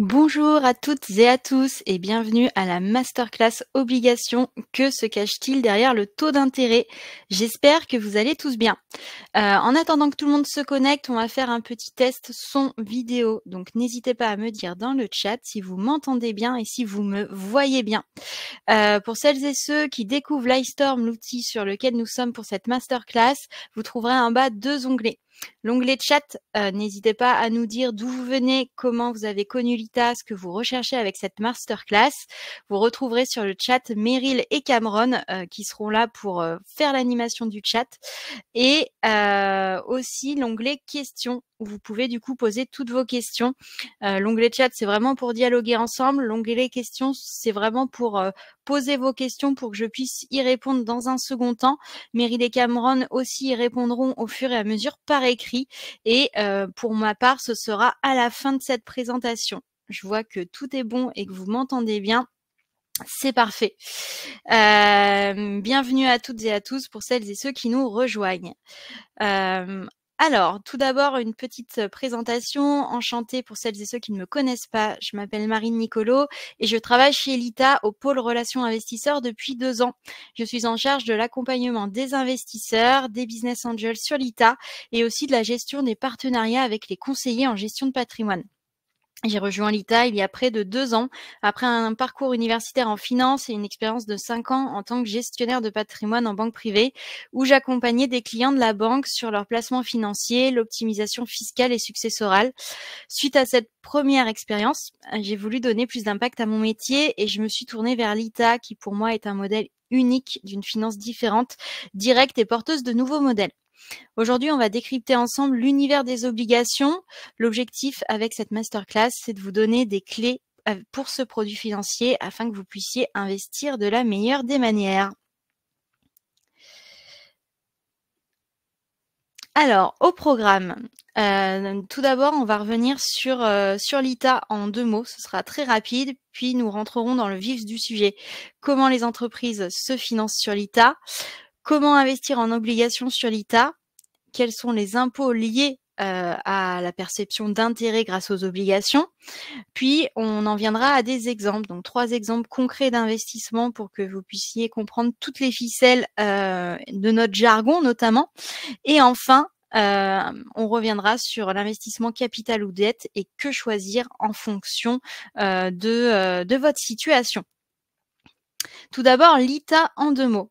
Bonjour à toutes et à tous et bienvenue à la masterclass obligation. Que se cache-t-il derrière le taux d'intérêt J'espère que vous allez tous bien. Euh, en attendant que tout le monde se connecte, on va faire un petit test son vidéo. Donc n'hésitez pas à me dire dans le chat si vous m'entendez bien et si vous me voyez bien. Euh, pour celles et ceux qui découvrent l'iStorm, l'outil sur lequel nous sommes pour cette masterclass, vous trouverez en bas deux onglets. L'onglet chat, euh, n'hésitez pas à nous dire d'où vous venez, comment vous avez connu l'ITA, ce que vous recherchez avec cette masterclass. Vous retrouverez sur le chat Meryl et Cameron euh, qui seront là pour euh, faire l'animation du chat et aussi l'onglet questions où vous pouvez du coup poser toutes vos questions. l'onglet chat, c'est vraiment pour dialoguer ensemble. L'onglet questions, c'est vraiment pour poser vos questions pour que je puisse y répondre dans un second temps. Meryl et Cameron aussi y répondront au fur et à mesure par écrit. Et euh, pour ma part, ce sera à la fin de cette présentation. Je vois que tout est bon et que vous m'entendez bien. C'est parfait. Euh, bienvenue à toutes et à tous pour celles et ceux qui nous rejoignent. Euh, alors, tout d'abord, une petite présentation. Enchantée pour celles et ceux qui ne me connaissent pas. Je m'appelle Marine Nicolo et je travaille chez l'ITA au pôle relations investisseurs depuis deux ans. Je suis en charge de l'accompagnement des investisseurs, des business angels sur l'ITA et aussi de la gestion des partenariats avec les conseillers en gestion de patrimoine. J'ai rejoint l'ITA il y a près de deux ans, après un parcours universitaire en finance et une expérience de cinq ans en tant que gestionnaire de patrimoine en banque privée, où j'accompagnais des clients de la banque sur leurs placements financiers, l'optimisation fiscale et successorale. Suite à cette première expérience, j'ai voulu donner plus d'impact à mon métier et je me suis tournée vers l'ITA, qui pour moi est un modèle unique d'une finance différente, directe et porteuse de nouveaux modèles. Aujourd'hui, on va décrypter ensemble l'univers des obligations. L'objectif avec cette masterclass, c'est de vous donner des clés euh, pour ce produit financier afin que vous puissiez investir de la meilleure des manières. Alors, au programme, euh, tout d'abord, on va revenir sur, euh, sur l'ITA en deux mots, ce sera très rapide, puis nous rentrerons dans le vif du sujet. Comment les entreprises se financent sur l'ITA Comment investir en obligations sur l'ITA Quels sont les impôts liés euh, à la perception d'intérêt grâce aux obligations. Puis, on en viendra à des exemples, donc trois exemples concrets d'investissement pour que vous puissiez comprendre toutes les ficelles euh, de notre jargon notamment. Et enfin, euh, on reviendra sur l'investissement capital ou dette et que choisir en fonction de, de votre situation. Tout d'abord, l'ITA en deux mots.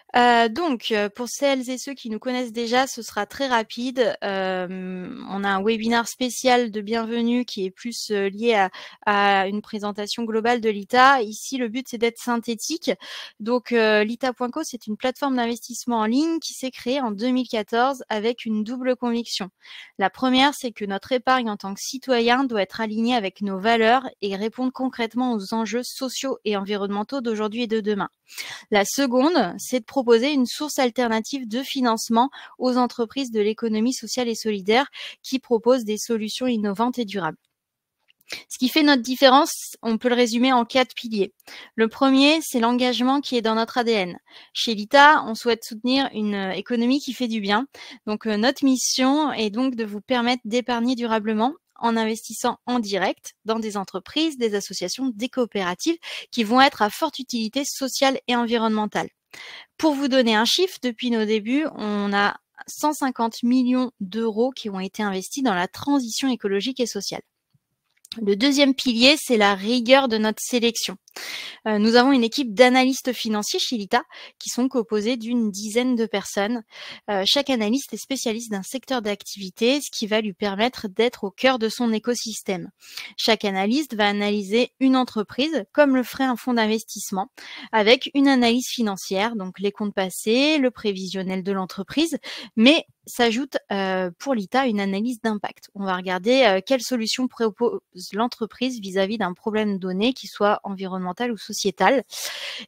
Euh, donc, euh, pour celles et ceux qui nous connaissent déjà, ce sera très rapide. Euh, on a un webinar spécial de bienvenue qui est plus lié à, une présentation globale de l'ITA. Ici, le but, c'est d'être synthétique. Donc, l'ITA.co, c'est une plateforme d'investissement en ligne qui s'est créée en 2014 avec une double conviction. La première, c'est que notre épargne en tant que citoyen doit être alignée avec nos valeurs et répondre concrètement aux enjeux sociaux et environnementaux d'aujourd'hui et de demain. La seconde, c'est de proposer une source alternative de financement aux entreprises de l'économie sociale et solidaire qui proposent des solutions innovantes et durables. Ce qui fait notre différence, on peut le résumer en quatre piliers. Le premier, c'est l'engagement qui est dans notre ADN. Chez l'ITA, on souhaite soutenir une économie qui fait du bien. Donc euh, notre mission est donc de vous permettre d'épargner durablement en investissant en direct dans des entreprises, des associations, des coopératives qui vont être à forte utilité sociale et environnementale. Pour vous donner un chiffre, depuis nos débuts, on a 150 millions d'euros qui ont été investis dans la transition écologique et sociale. Le deuxième pilier, c'est la rigueur de notre sélection. Euh, nous avons une équipe d'analystes financiers chez Lita qui sont composés d'une dizaine de personnes. Euh, chaque analyste est spécialiste d'un secteur d'activité, ce qui va lui permettre d'être au cœur de son écosystème. Chaque analyste va analyser une entreprise comme le ferait un fonds d'investissement avec une analyse financière, donc les comptes passés, le prévisionnel de l'entreprise, mais s'ajoute euh, pour l'ITA une analyse d'impact. On va regarder quelles solutions propose l'entreprise vis-à-vis d'un problème donné qui soit environnemental ou sociétale.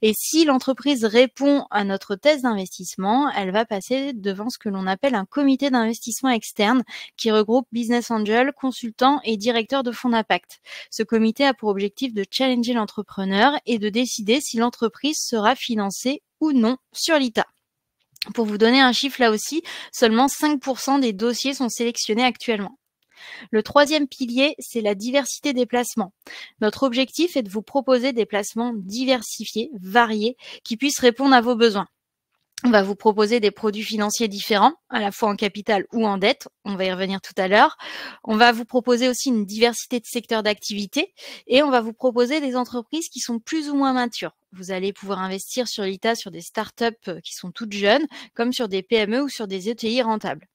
Et si l'entreprise répond à notre thèse d'investissement, elle va passer devant ce que l'on appelle un comité d'investissement externe qui regroupe business angels, consultants et directeurs de fonds d'impact. Ce comité a pour objectif de challenger l'entrepreneur et de décider si l'entreprise sera financée ou non sur l'ITA. Pour vous donner un chiffre là aussi, seulement 5% des dossiers sont sélectionnés actuellement. Le troisième pilier, c'est la diversité des placements. Notre objectif est de vous proposer des placements diversifiés, variés, qui puissent répondre à vos besoins. On va vous proposer des produits financiers différents, à la fois en capital ou en dette. On va y revenir tout à l'heure. On va vous proposer aussi une diversité de secteurs d'activité et on va vous proposer des entreprises qui sont plus ou moins matures. Vous allez pouvoir investir sur l'ITA sur des startups euh, qui sont toutes jeunes, comme sur des PME ou sur des ETI rentables.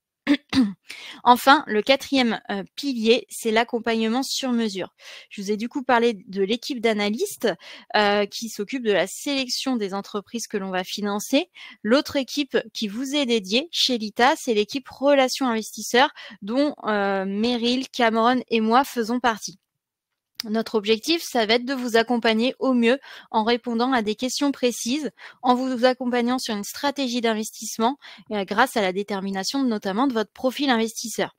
Enfin, le quatrième euh, pilier, c'est l'accompagnement sur mesure. Je vous ai du coup parlé de l'équipe d'analystes euh, qui s'occupe de la sélection des entreprises que l'on va financer. L'autre équipe qui vous est dédiée chez l'ITA, c'est l'équipe relations investisseurs dont euh, Meryl, Cameron et moi faisons partie. Notre objectif, ça va être de vous accompagner au mieux en répondant à des questions précises, en vous accompagnant sur une stratégie d'investissement euh, grâce à la détermination notamment de votre profil investisseur.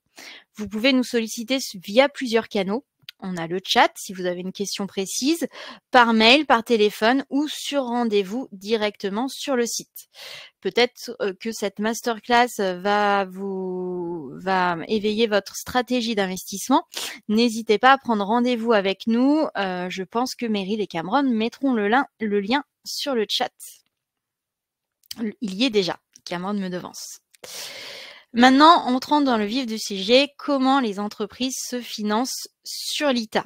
Vous pouvez nous solliciter via plusieurs canaux, on a le chat si vous avez une question précise, par mail, par téléphone ou sur rendez-vous directement sur le site. Peut-être euh, que cette masterclass euh, va vous va éveiller votre stratégie d'investissement. N'hésitez pas à prendre rendez-vous avec nous. Euh, je pense que Meryl et Cameron mettront le lien sur le chat. Il y est déjà. Cameron me devance. Maintenant, entrant dans le vif du sujet, comment les entreprises se financent sur l'ITA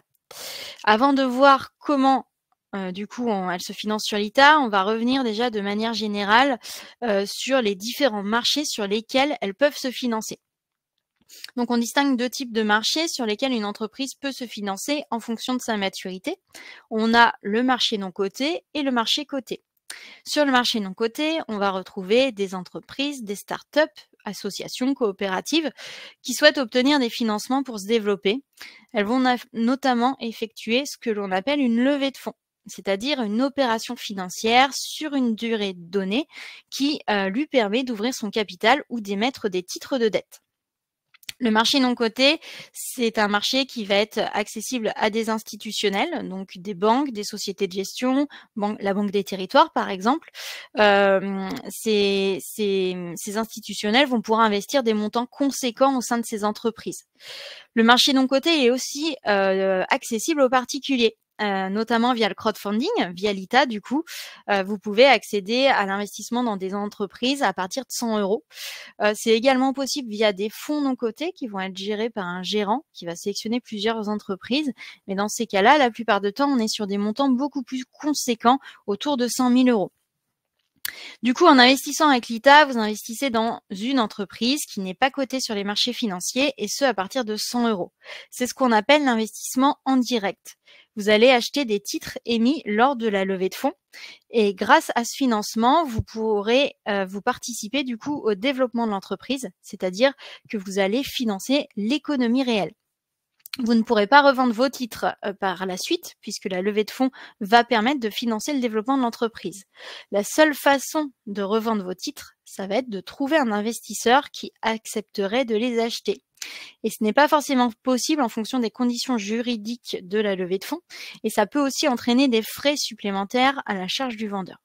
Avant de voir comment euh, du coup, elles se financent sur l'ITA. On va revenir déjà de manière générale euh, sur les différents marchés sur lesquels elles peuvent se financer. Donc on distingue deux types de marchés sur lesquels une entreprise peut se financer en fonction de sa maturité. On a le marché non coté et le marché coté. Sur le marché non coté, on va retrouver des entreprises, des startups, associations, coopératives, qui souhaitent obtenir des financements pour se développer. Elles vont notamment effectuer ce que l'on appelle une levée de fonds c'est-à-dire une opération financière sur une durée donnée qui euh, lui permet d'ouvrir son capital ou d'émettre des titres de dette. Le marché non coté, c'est un marché qui va être accessible à des institutionnels, donc des banques, des sociétés de gestion, la Banque des Territoires par exemple. Euh, ces, institutionnels vont pouvoir investir des montants conséquents au sein de ces entreprises. Le marché non coté est aussi euh, accessible aux particuliers. Euh, notamment via le crowdfunding, via l'ITA, du coup, euh, vous pouvez accéder à l'investissement dans des entreprises à partir de 100 euros. Euh, c'est également possible via des fonds non cotés qui vont être gérés par un gérant qui va sélectionner plusieurs entreprises. Mais dans ces cas-là, la plupart du temps, on est sur des montants beaucoup plus conséquents, autour de 100 000 euros. Du coup, en investissant avec l'ITA, vous investissez dans une entreprise qui n'est pas cotée sur les marchés financiers et ce à partir de 100 euros. C'est ce qu'on appelle l'investissement en direct. Vous allez acheter des titres émis lors de la levée de fonds et grâce à ce financement, vous pourrez euh, vous participer du coup au développement de l'entreprise, c'est-à-dire que vous allez financer l'économie réelle vous ne pourrez pas revendre vos titres euh, par la suite, puisque la levée de fonds va permettre de financer le développement de l'entreprise. La seule façon de revendre vos titres, ça va être de trouver un investisseur qui accepterait de les acheter. Et ce n'est pas forcément possible en fonction des conditions juridiques de la levée de fonds, et ça peut aussi entraîner des frais supplémentaires à la charge du vendeur.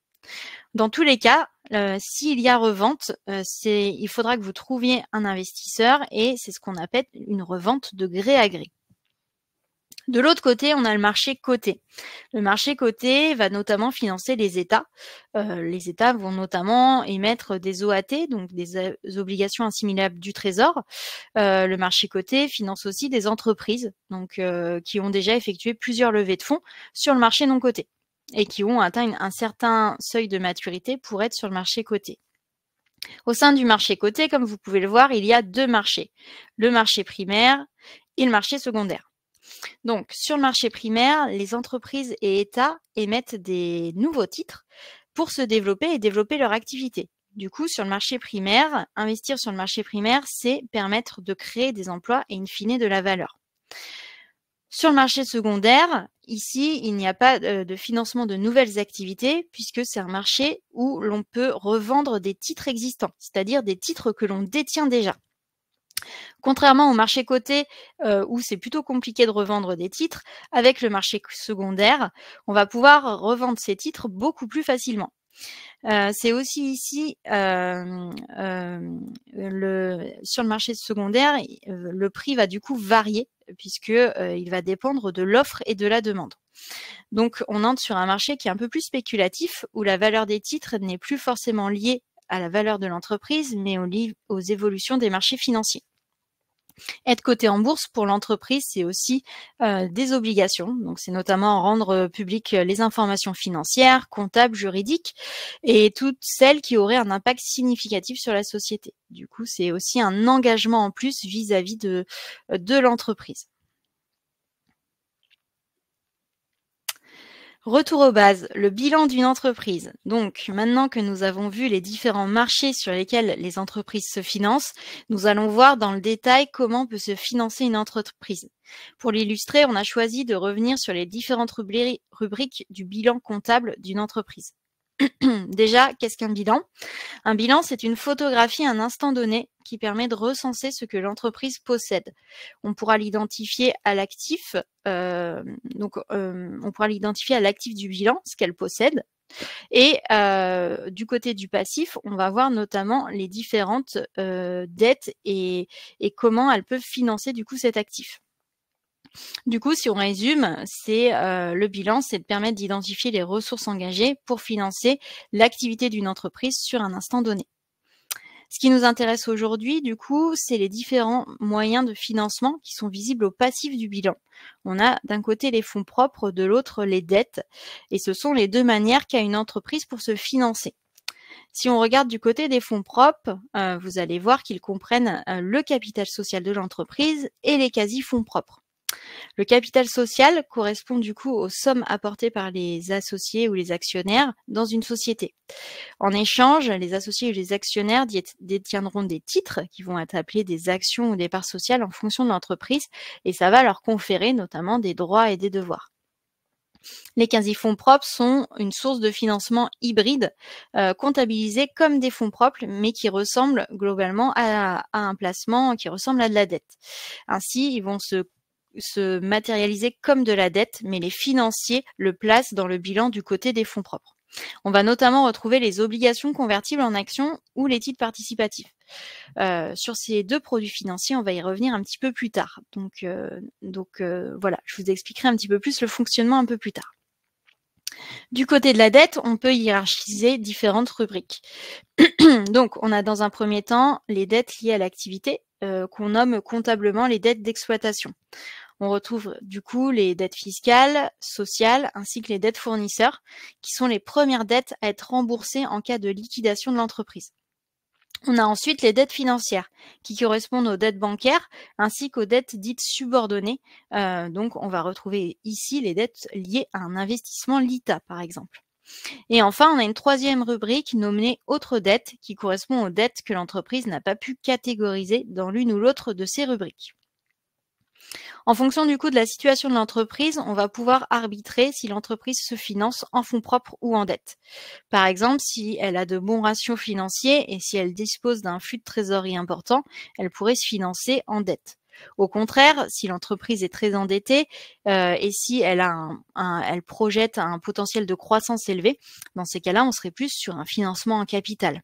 Dans tous les cas, euh, s'il y a revente, euh, il faudra que vous trouviez un investisseur et c'est ce qu'on appelle une revente de gré à gré. De l'autre côté, on a le marché coté. Le marché coté va notamment financer les États. Euh, les États vont notamment émettre des OAT, donc des obligations assimilables du Trésor. Euh, le marché coté finance aussi des entreprises, donc euh, qui ont déjà effectué plusieurs levées de fonds sur le marché non coté et qui ont atteint un certain seuil de maturité pour être sur le marché coté. Au sein du marché coté, comme vous pouvez le voir, il y a deux marchés, le marché primaire et le marché secondaire. Donc, sur le marché primaire, les entreprises et États émettent des nouveaux titres pour se développer et développer leur activité. Du coup, sur le marché primaire, investir sur le marché primaire, c'est permettre de créer des emplois et in fine de la valeur. Sur le marché secondaire, ici, il n'y a pas euh, de financement de nouvelles activités puisque c'est un marché où l'on peut revendre des titres existants, c'est-à-dire des titres que l'on détient déjà. Contrairement au marché coté, euh, où c'est plutôt compliqué de revendre des titres, avec le marché secondaire, on va pouvoir revendre ces titres beaucoup plus facilement. Euh, c'est aussi ici euh, sur le marché secondaire, le prix va du coup varier puisqu'il il va dépendre de l'offre et de la demande. Donc on entre sur un marché qui est un peu plus spéculatif où la valeur des titres n'est plus forcément liée à la valeur de l'entreprise, mais aux évolutions des marchés financiers. Être coté en bourse pour l'entreprise, c'est aussi euh, des obligations. Donc, c'est notamment rendre euh, publiques euh, les informations financières, comptables, juridiques et toutes celles qui auraient un impact significatif sur la société. Du coup, c'est aussi un engagement en plus vis-à-vis de l'entreprise. Retour aux bases, le bilan d'une entreprise. Donc, maintenant que nous avons vu les différents marchés sur lesquels les entreprises se financent, nous allons voir dans le détail comment peut se financer une entreprise. Pour l'illustrer, on a choisi de revenir sur les différentes rubriques du bilan comptable d'une entreprise. Déjà, qu'est-ce qu'un bilan Un bilan, c'est une photographie à un instant donné qui permet de recenser ce que l'entreprise possède. On pourra l'identifier à l'actif, euh, donc euh, on pourra l'identifier à l'actif du bilan, ce qu'elle possède. Et euh, du côté du passif, on va voir notamment les différentes dettes et, et comment elles peuvent financer du coup cet actif. Du coup, si on résume, c'est euh, le bilan, c'est de permettre d'identifier les ressources engagées pour financer l'activité d'une entreprise sur un instant donné. Ce qui nous intéresse aujourd'hui, du coup, c'est les différents moyens de financement qui sont visibles au passif du bilan. On a d'un côté les fonds propres, de l'autre les dettes, et ce sont les deux manières qu'a une entreprise pour se financer. Si on regarde du côté des fonds propres, euh, vous allez voir qu'ils comprennent euh, le capital social de l'entreprise et les quasi-fonds propres. Le capital social correspond du coup aux sommes apportées par les associés ou les actionnaires dans une société. En échange, les associés ou les actionnaires détiendront des titres qui vont être appelés des actions ou des parts sociales en fonction de l'entreprise et ça va leur conférer notamment des droits et des devoirs. Les quasi-fonds propres sont une source de financement hybride, euh, comptabilisée comme des fonds propres, mais qui ressemble globalement à, à, un placement qui ressemble à de la dette. Ainsi, ils vont se se matérialiser comme de la dette, mais les financiers le placent dans le bilan du côté des fonds propres. On va notamment retrouver les obligations convertibles en actions ou les titres participatifs. Euh, sur ces deux produits financiers, on va y revenir un petit peu plus tard. Donc, euh, donc euh, voilà, je vous expliquerai un petit peu plus le fonctionnement un peu plus tard. Du côté de la dette, on peut hiérarchiser différentes rubriques. Donc, on a dans un premier temps les dettes liées à l'activité, euh, qu'on nomme comptablement les dettes d'exploitation. On retrouve du coup les dettes fiscales, sociales, ainsi que les dettes fournisseurs, qui sont les premières dettes à être remboursées en cas de liquidation de l'entreprise. On a ensuite les dettes financières qui correspondent aux dettes bancaires ainsi qu'aux dettes dites subordonnées. Euh, donc on va retrouver ici les dettes liées à un investissement LITA par exemple. Et enfin, on a une troisième rubrique nommée Autres dettes qui correspond aux dettes que l'entreprise n'a pas pu catégoriser dans l'une ou l'autre de ces rubriques. En fonction du coût de la situation de l'entreprise, on va pouvoir arbitrer si l'entreprise se finance en fonds propres ou en dette. Par exemple, si elle a de bons ratios financiers et si elle dispose d'un flux de trésorerie important, elle pourrait se financer en dette. Au contraire, si l'entreprise est très endettée euh, et si elle, a un, elle projette un potentiel de croissance élevé, dans ces cas-là, on serait plus sur un financement en capital.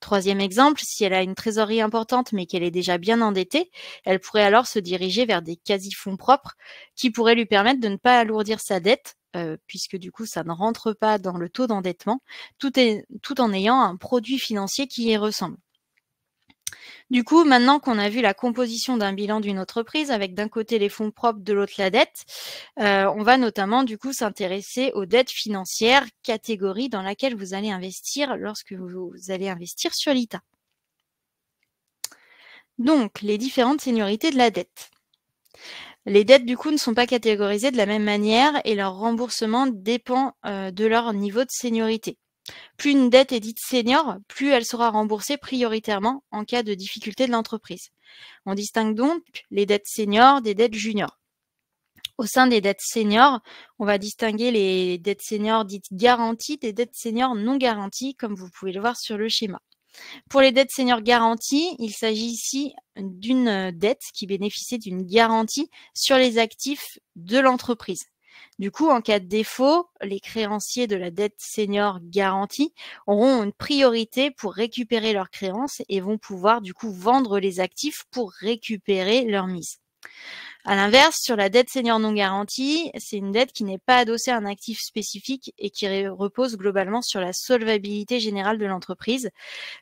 Troisième exemple, si elle a une trésorerie importante mais qu'elle est déjà bien endettée, elle pourrait alors se diriger vers des quasi-fonds propres qui pourraient lui permettre de ne pas alourdir sa dette, euh, puisque du coup ça ne rentre pas dans le taux d'endettement, tout en ayant un produit financier qui y ressemble. Du coup, maintenant qu'on a vu la composition d'un bilan d'une entreprise avec d'un côté les fonds propres, de l'autre la dette, euh, on va notamment du coup s'intéresser aux dettes financières, catégorie dans laquelle vous allez investir lorsque vous allez investir sur l'ITA. Donc, les différentes seniorités de la dette. Les dettes, du coup, ne sont pas catégorisées de la même manière et leur remboursement dépend euh, de leur niveau de seniorité. Plus une dette est dite senior, plus elle sera remboursée prioritairement en cas de difficulté de l'entreprise. On distingue donc les dettes seniors des dettes juniors. Au sein des dettes seniors, on va distinguer les dettes seniors dites garanties des dettes seniors non garanties, comme vous pouvez le voir sur le schéma. Pour les dettes seniors garanties, il s'agit ici d'une dette qui bénéficie d'une garantie sur les actifs de l'entreprise. Du coup, en cas de défaut, les créanciers de la dette senior garantie auront une priorité pour récupérer leurs créances et vont pouvoir du coup vendre les actifs pour récupérer leur mise. À l'inverse, sur la dette senior non garantie, c'est une dette qui n'est pas adossée à un actif spécifique et qui repose globalement sur la solvabilité générale de l'entreprise.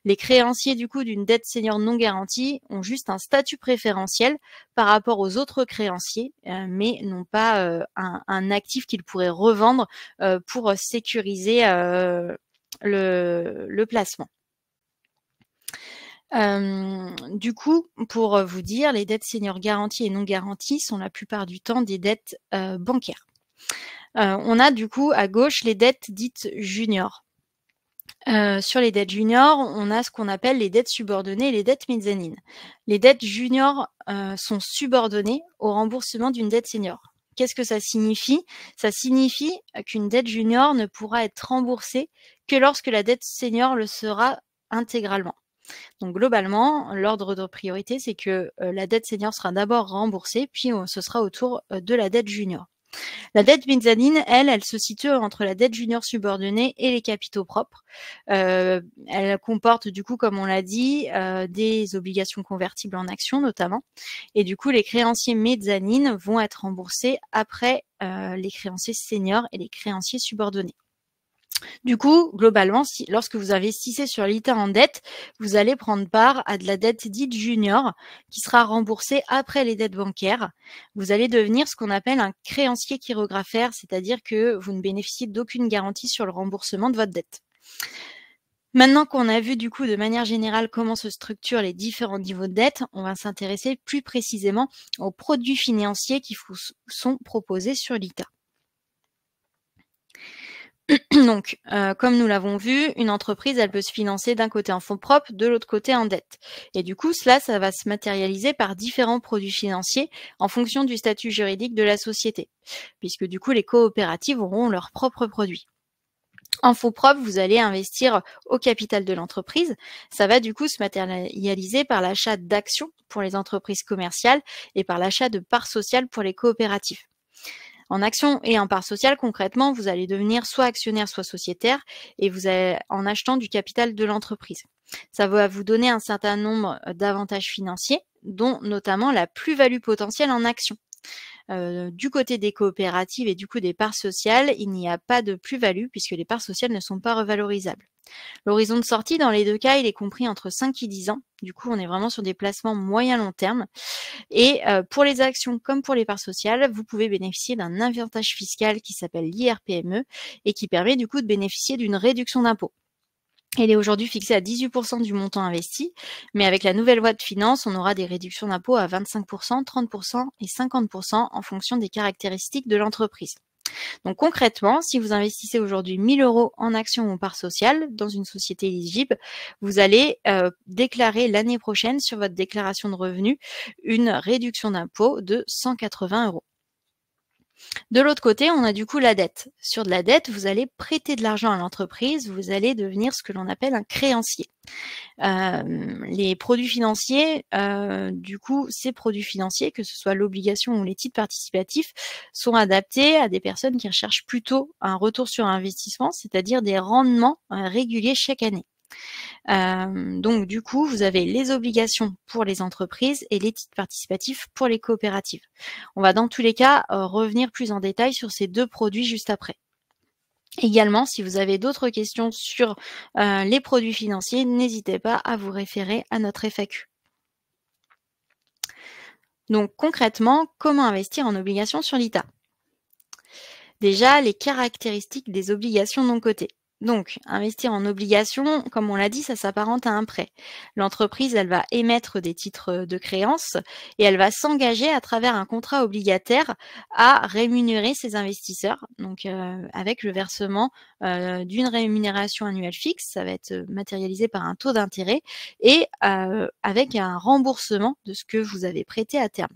Les créanciers du coup d'une dette senior non garantie ont juste un statut préférentiel par rapport aux autres créanciers, euh, mais n'ont pas euh, un, actif qu'ils pourraient revendre euh, pour sécuriser le placement du coup, pour vous dire, les dettes seniors garanties et non garanties sont la plupart du temps des dettes bancaires. on a du coup à gauche les dettes dites juniors. sur les dettes juniors, on a ce qu'on appelle les dettes subordonnées et les dettes mezzanines. Les dettes juniors sont subordonnées au remboursement d'une dette senior. Qu'est-ce que ça signifie Ça signifie qu'une dette junior ne pourra être remboursée que lorsque la dette senior le sera intégralement. Donc globalement, l'ordre de priorité, c'est que euh, la dette senior sera d'abord remboursée, puis ce sera autour euh, de la dette junior. La dette mezzanine, elle, elle se situe entre la dette junior subordonnée et les capitaux propres. Euh, elle comporte du coup, comme on l'a dit, des obligations convertibles en actions notamment. Et du coup, les créanciers mezzanines vont être remboursés après les créanciers seniors et les créanciers subordonnés. Du coup, globalement, si, lorsque vous investissez sur l'ITA en dette, vous allez prendre part à de la dette dite junior qui sera remboursée après les dettes bancaires. Vous allez devenir ce qu'on appelle un créancier chirographaire, c'est-à-dire que vous ne bénéficiez d'aucune garantie sur le remboursement de votre dette. Maintenant qu'on a vu du coup de manière générale comment se structurent les différents niveaux de dette, on va s'intéresser plus précisément aux produits financiers qui sont proposés sur l'ITA. Donc, euh, comme nous l'avons vu, une entreprise, elle peut se financer d'un côté en fonds propres, de l'autre côté en dette. Et du coup, cela, ça va se matérialiser par différents produits financiers en fonction du statut juridique de la société, puisque du coup, les coopératives auront leurs propres produits. En fonds propres, vous allez investir au capital de l'entreprise. Ça va du coup se matérialiser par l'achat d'actions pour les entreprises commerciales et par l'achat de parts sociales pour les coopératives en action. Et en part sociale, concrètement, vous allez devenir soit actionnaire, soit sociétaire, et vous allez, en achetant du capital de l'entreprise. Ça va vous donner un certain nombre d'avantages financiers, dont notamment la plus-value potentielle en action. Euh, du côté des coopératives et du coup des parts sociales, il n'y a pas de plus-value puisque les parts sociales ne sont pas revalorisables. L'horizon de sortie, dans les deux cas, il est compris entre 5 et 10 ans. Du coup, on est vraiment sur des placements moyen-long terme. Et euh, pour les actions comme pour les parts sociales, vous pouvez bénéficier d'un avantage fiscal qui s'appelle l'IRPME et qui permet du coup de bénéficier d'une réduction d'impôt. Elle est aujourd'hui fixée à 18% du montant investi, mais avec la nouvelle loi de finances, on aura des réductions d'impôts à 25%, 30% et 50% en fonction des caractéristiques de l'entreprise. Donc concrètement, si vous investissez aujourd'hui 1000 euros en actions ou parts sociales dans une société éligible, vous allez euh, déclarer l'année prochaine sur votre déclaration de revenus une réduction d'impôt de 180 euros. De l'autre côté, on a du coup la dette. Sur de la dette, vous allez prêter de l'argent à l'entreprise, vous allez devenir ce que l'on appelle un créancier. Euh, les produits financiers, euh, du coup, ces produits financiers, que ce soit l'obligation ou les titres participatifs, sont adaptés à des personnes qui recherchent plutôt un retour sur investissement, c'est-à-dire des rendements euh, réguliers chaque année. Euh, donc du coup, vous avez les obligations pour les entreprises et les titres participatifs pour les coopératives. On va dans tous les cas euh, revenir plus en détail sur ces deux produits juste après. Également, si vous avez d'autres questions sur euh, les produits financiers, n'hésitez pas à vous référer à notre FAQ. Donc concrètement, comment investir en obligations sur l'ITA Déjà, les caractéristiques des obligations non cotées. Donc, investir en obligation, comme on l'a dit, ça s'apparente à un prêt. L'entreprise, elle va émettre des titres euh, de créance et elle va s'engager à travers un contrat obligataire à rémunérer ses investisseurs, donc euh, avec le versement euh, d'une rémunération annuelle fixe, ça va être matérialisé par un taux d'intérêt et avec un remboursement de ce que vous avez prêté à terme.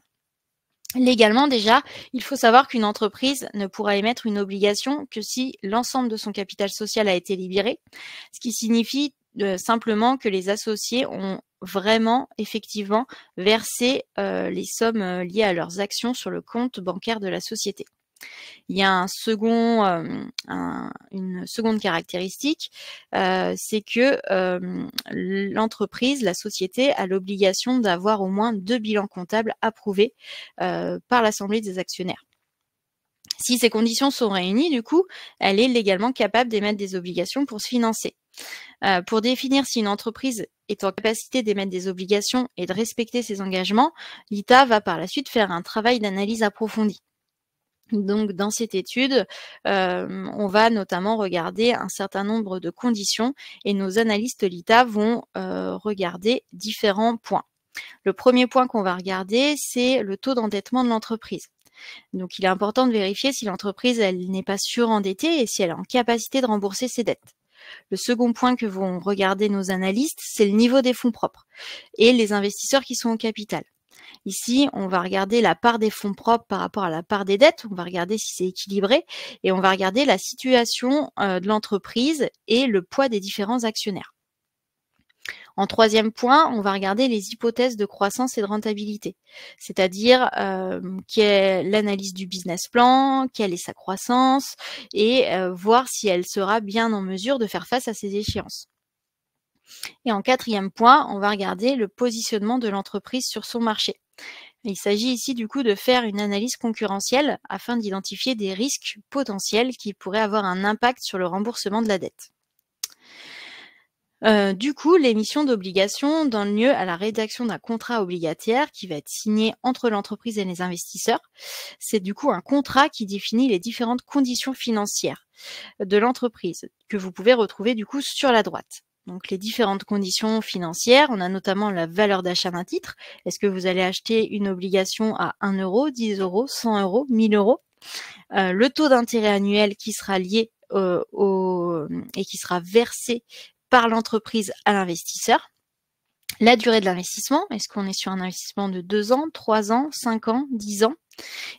Légalement, déjà, il faut savoir qu'une entreprise ne pourra émettre une obligation que si l'ensemble de son capital social a été libéré, ce qui signifie euh, simplement que les associés ont vraiment, effectivement, versé euh, les sommes euh, liées à leurs actions sur le compte bancaire de la société. Il y a une seconde caractéristique, c'est que l'entreprise, la société, a l'obligation d'avoir au moins deux bilans comptables approuvés par l'Assemblée des actionnaires. Si ces conditions sont réunies, du coup, elle est légalement capable d'émettre des obligations pour se financer. pour définir si une entreprise est en capacité d'émettre des obligations et de respecter ses engagements, l'ITA va par la suite faire un travail d'analyse approfondie. Donc dans cette étude, euh, on va notamment regarder un certain nombre de conditions et nos analystes LITA vont euh, regarder différents points. Le premier point qu'on va regarder, c'est le taux d'endettement de l'entreprise. Donc il est important de vérifier si l'entreprise elle n'est pas surendettée et si elle est en capacité de rembourser ses dettes. Le second point que vont regarder nos analystes, c'est le niveau des fonds propres et les investisseurs qui sont au capital. Ici, on va regarder la part des fonds propres par rapport à la part des dettes. On va regarder si c'est équilibré et on va regarder la situation euh, de l'entreprise et le poids des différents actionnaires. En troisième point, on va regarder les hypothèses de croissance et de rentabilité, c'est-à-dire euh, quelle l'analyse du business plan, quelle est sa croissance, et euh, voir si elle sera bien en mesure de faire face à ces échéances. Et en quatrième point, on va regarder le positionnement de l'entreprise sur son marché. Il s'agit ici du coup de faire une analyse concurrentielle afin d'identifier des risques potentiels qui pourraient avoir un impact sur le remboursement de la dette. Euh, du coup, l'émission d'obligation donne lieu à la rédaction d'un contrat obligataire qui va être signé entre l'entreprise et les investisseurs. C'est du coup un contrat qui définit les différentes conditions financières de l'entreprise que vous pouvez retrouver du coup sur la droite donc les différentes conditions financières. On a notamment la valeur d'achat d'un titre. Est-ce que vous allez acheter une obligation à 1 euro, 10 euros, 100 euros, 1000 euros euh, Le taux d'intérêt annuel qui sera lié euh, au, et qui sera versé par l'entreprise à l'investisseur. La durée de l'investissement, est-ce qu'on est sur un investissement de 2 ans, 3 ans, 5 ans, 10 ans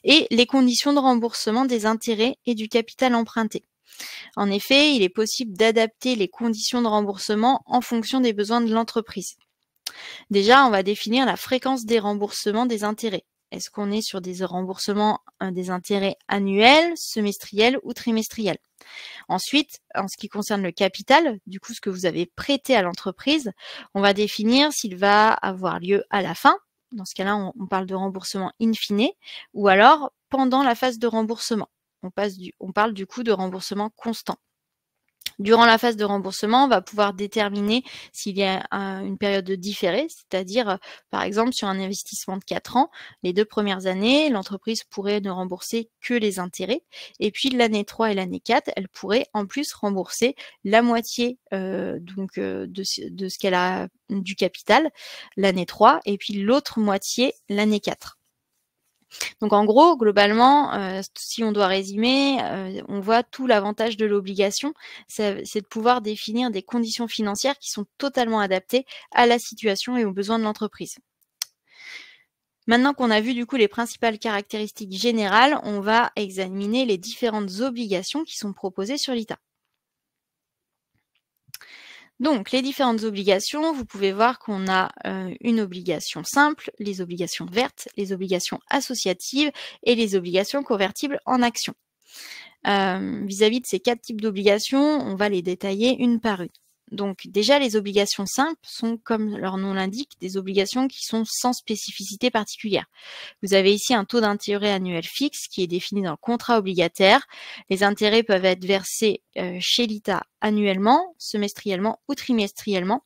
Et les conditions de remboursement des intérêts et du capital emprunté. En effet, il est possible d'adapter les conditions de remboursement en fonction des besoins de l'entreprise. Déjà, on va définir la fréquence des remboursements des intérêts. Est-ce qu'on est sur des remboursements euh, des intérêts annuels, semestriels ou trimestriels Ensuite, en ce qui concerne le capital, du coup ce que vous avez prêté à l'entreprise, on va définir s'il va avoir lieu à la fin. Dans ce cas-là, on, on parle de remboursement in fine ou alors pendant la phase de remboursement. On, passe du, on parle du coup de remboursement constant. Durant la phase de remboursement, on va pouvoir déterminer s'il y a une période de différé, c'est-à-dire, euh, par exemple, sur un investissement de 4 ans, les deux premières années, l'entreprise pourrait ne rembourser que les intérêts, et puis l'année 3 et l'année 4, elle pourrait en plus rembourser la moitié euh, donc, euh, de, de ce qu'elle a du capital l'année 3, et puis l'autre moitié l'année 4. Donc en gros, globalement, euh, si on doit résumer, euh, on voit tout l'avantage de l'obligation, c'est de pouvoir définir des conditions financières qui sont totalement adaptées à la situation et aux besoins de l'entreprise. Maintenant qu'on a vu du coup les principales caractéristiques générales, on va examiner les différentes obligations qui sont proposées sur l'ITA. Donc, les différentes obligations, vous pouvez voir qu'on a euh, une obligation simple, les obligations vertes, les obligations associatives et les obligations convertibles en actions. vis à -vis de ces quatre types d'obligations, on va les détailler une par une. Donc déjà, les obligations simples sont, comme leur nom l'indique, des obligations qui sont sans spécificité particulière. Vous avez ici un taux d'intérêt annuel fixe qui est défini dans le contrat obligataire. Les intérêts peuvent être versés euh, chez l'ITA annuellement, semestriellement ou trimestriellement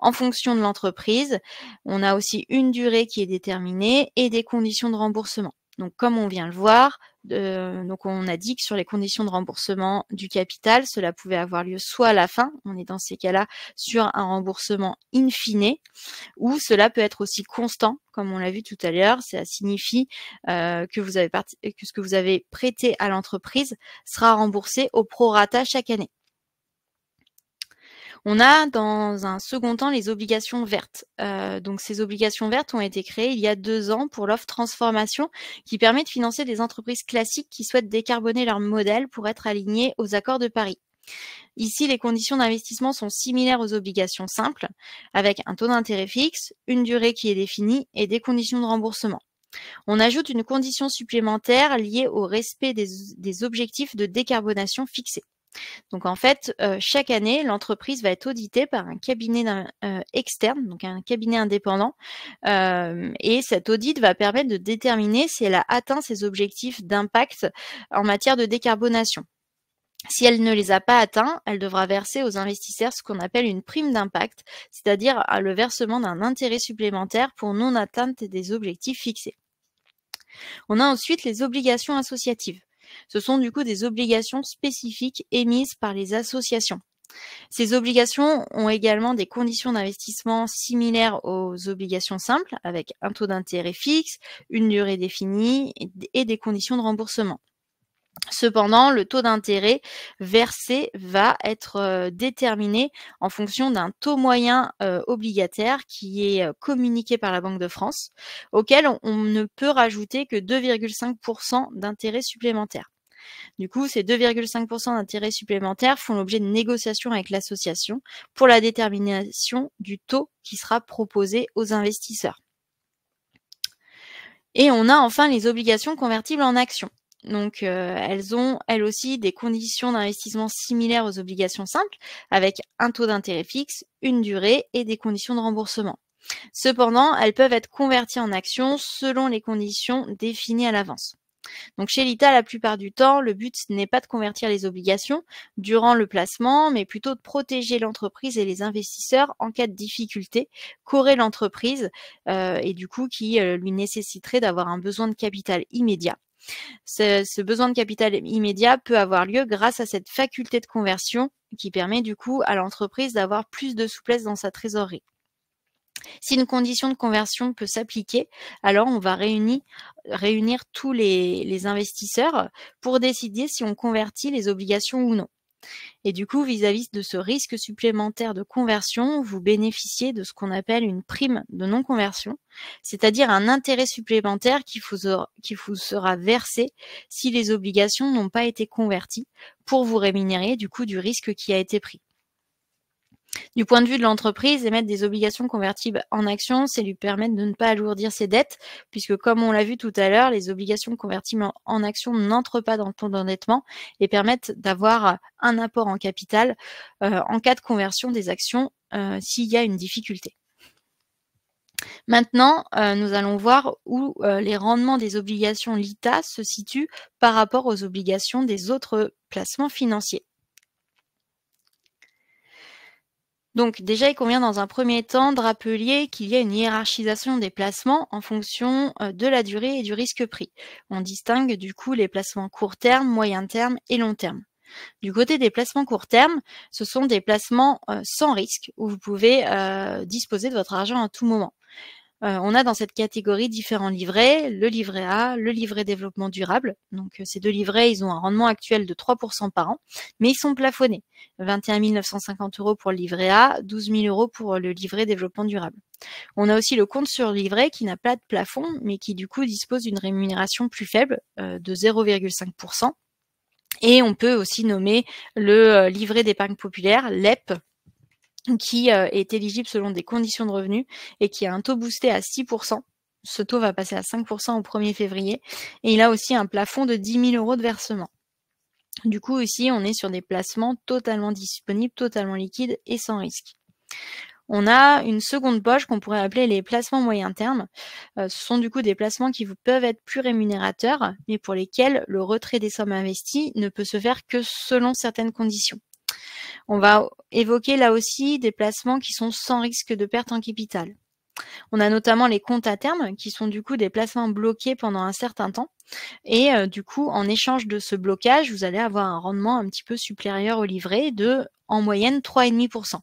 en fonction de l'entreprise. On a aussi une durée qui est déterminée et des conditions de remboursement. Donc comme on vient le voir, euh, donc on a dit que sur les conditions de remboursement du capital, cela pouvait avoir lieu soit à la fin, on est dans ces cas-là sur un remboursement in ou cela peut être aussi constant, comme on l'a vu tout à l'heure, ça signifie euh, que, vous avez que ce que vous avez prêté à l'entreprise sera remboursé au prorata chaque année. On a dans un second temps les obligations vertes. Euh, donc ces obligations vertes ont été créées il y a deux ans pour l'offre transformation qui permet de financer des entreprises classiques qui souhaitent décarboner leur modèle pour être alignées aux accords de Paris. Ici, les conditions d'investissement sont similaires aux obligations simples, avec un taux d'intérêt fixe, une durée qui est définie et des conditions de remboursement. On ajoute une condition supplémentaire liée au respect des, des objectifs de décarbonation fixés. Donc en fait, euh, chaque année, l'entreprise va être auditée par un cabinet euh, externe, donc un cabinet indépendant, euh, et cet audit va permettre de déterminer si elle a atteint ses objectifs d'impact en matière de décarbonation. Si elle ne les a pas atteints, elle devra verser aux investisseurs ce qu'on appelle une prime d'impact, c'est-à-dire ah, le versement d'un intérêt supplémentaire pour non atteinte des objectifs fixés. On a ensuite les obligations associatives. Ce sont du coup des obligations spécifiques émises par les associations. Ces obligations ont également des conditions d'investissement similaires aux obligations simples, avec un taux d'intérêt fixe, une durée définie et des conditions de remboursement. Cependant, le taux d'intérêt versé va être euh, déterminé en fonction d'un taux moyen euh, obligataire qui est euh, communiqué par la Banque de France, auquel on, ne peut rajouter que 2,5% d'intérêt supplémentaire. Du coup, ces 2,5% d'intérêt supplémentaire font l'objet de négociations avec l'association pour la détermination du taux qui sera proposé aux investisseurs. Et on a enfin les obligations convertibles en actions. Donc, euh, elles ont, elles aussi, des conditions d'investissement similaires aux obligations simples, avec un taux d'intérêt fixe, une durée et des conditions de remboursement. Cependant, elles peuvent être converties en actions selon les conditions définies à l'avance. Donc chez l'ITA, la plupart du temps, le but n'est pas de convertir les obligations durant le placement, mais plutôt de protéger l'entreprise et les investisseurs en cas de difficulté qu'aurait l'entreprise euh, et du coup qui euh, lui nécessiterait d'avoir un besoin de capital immédiat ce, besoin de capital immédiat peut avoir lieu grâce à cette faculté de conversion qui permet du coup à l'entreprise d'avoir plus de souplesse dans sa trésorerie. Si une condition de conversion peut s'appliquer, alors on va réunir, réunir tous les, investisseurs pour décider si on convertit les obligations ou non. Et du coup, vis-à-vis de ce risque supplémentaire de conversion, vous bénéficiez de ce qu'on appelle une prime de non-conversion, c'est-à-dire un intérêt supplémentaire qui vous, qui vous sera versé si les obligations n'ont pas été converties pour vous rémunérer du coup du risque qui a été pris. Du point de vue de l'entreprise, émettre des obligations convertibles en actions, c'est lui permettre de ne pas alourdir ses dettes, puisque comme on l'a vu tout à l'heure, les obligations convertibles en actions n'entrent pas dans le ton d'endettement et permettent d'avoir un apport en capital euh, en cas de conversion des actions euh, s'il y a une difficulté. Maintenant, euh, nous allons voir où les rendements des obligations LITA se situent par rapport aux obligations des autres placements financiers. Donc déjà, il convient dans un premier temps de rappeler qu'il y a une hiérarchisation des placements en fonction euh, de la durée et du risque pris. On distingue du coup les placements court terme, moyen terme et long terme. Du côté des placements court terme, ce sont des placements euh, sans risque où vous pouvez euh, disposer de votre argent à tout moment. Euh, on a dans cette catégorie différents livrets, le livret A, le livret développement durable. Donc euh, ces deux livrets, ils ont un rendement actuel de 3% par an, mais ils sont plafonnés. 21 950 euros pour le livret A, 12 000 euros pour le livret développement durable. On a aussi le compte sur livret qui n'a pas de plafond, mais qui du coup dispose d'une rémunération plus faible euh, de 0,5%. Et on peut aussi nommer le livret d'épargne populaire, l'EP, qui euh, est éligible selon des conditions de revenus et qui a un taux boosté à 6%. Ce taux va passer à 5% au 1er février et il a aussi un plafond de 10 000 euros de versement. Du coup, ici, on est sur des placements totalement disponibles, totalement liquides et sans risque. On a une seconde poche qu'on pourrait appeler les placements moyen terme. Euh, ce sont du coup des placements qui vous peuvent être plus rémunérateurs, mais pour lesquels le retrait des sommes investies ne peut se faire que selon certaines conditions. On va évoquer là aussi des placements qui sont sans risque de perte en capital. On a notamment les comptes à terme qui sont du coup des placements bloqués pendant un certain temps. Et euh, du coup, en échange de ce blocage, vous allez avoir un rendement un petit peu supérieur au livret de en moyenne 3,5%.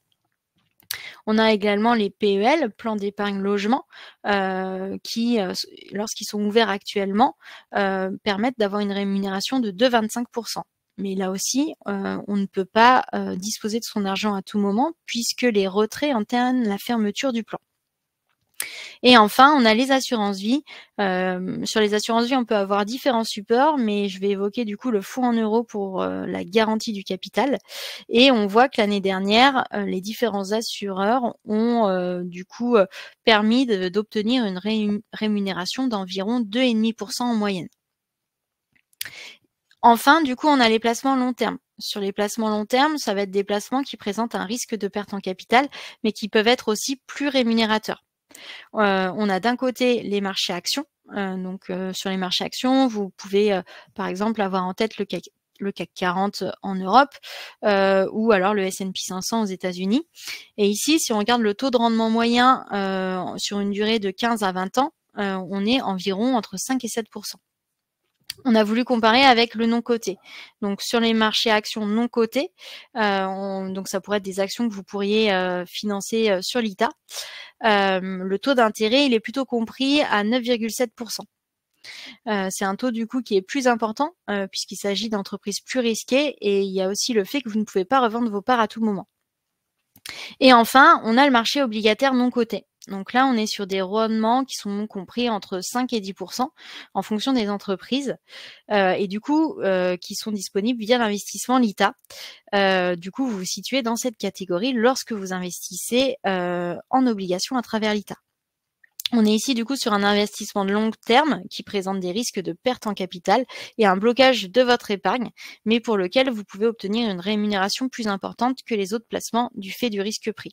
On a également les PEL, plans d'épargne logement, euh, qui, euh, lorsqu'ils sont ouverts actuellement, permettent d'avoir une rémunération de 2,25%. Mais là aussi, euh, on ne peut pas euh, disposer de son argent à tout moment puisque les retraits entraînent la fermeture du plan. Et enfin, on a les assurances vie. Euh, sur les assurances vie, on peut avoir différents supports, mais je vais évoquer du coup le fonds en euros pour la garantie du capital. Et on voit que l'année dernière, les différents assureurs ont du coup permis d'obtenir une rémunération d'environ 2,5% en moyenne. Enfin, du coup, on a les placements long terme. Sur les placements long terme, ça va être des placements qui présentent un risque de perte en capital, mais qui peuvent être aussi plus rémunérateurs. Euh, on a d'un côté les marchés actions. Euh, donc, euh, sur les marchés actions, vous pouvez, par exemple, avoir en tête le le CAC 40 en Europe ou alors le S&P 500 aux États-Unis. Et ici, si on regarde le taux de rendement moyen sur une durée de 15 à 20 ans, on est environ entre 5 et 7 on a voulu comparer avec le non coté. Donc sur les marchés actions non cotés, euh, donc ça pourrait être des actions que vous pourriez euh, financer euh, sur l'ITA. le taux d'intérêt, il est plutôt compris à 9,7%. c'est un taux du coup qui est plus important puisqu'il s'agit d'entreprises plus risquées et il y a aussi le fait que vous ne pouvez pas revendre vos parts à tout moment. Et enfin, on a le marché obligataire non coté. Donc là, on est sur des rendements qui sont compris entre 5 et 10 en fonction des entreprises euh, et du coup euh, qui sont disponibles via l'investissement LITA. Euh, du coup, vous vous situez dans cette catégorie lorsque vous investissez en obligation à travers l'ITA. On est ici du coup sur un investissement de long terme qui présente des risques de perte en capital et un blocage de votre épargne, mais pour lequel vous pouvez obtenir une rémunération plus importante que les autres placements du fait du risque pris.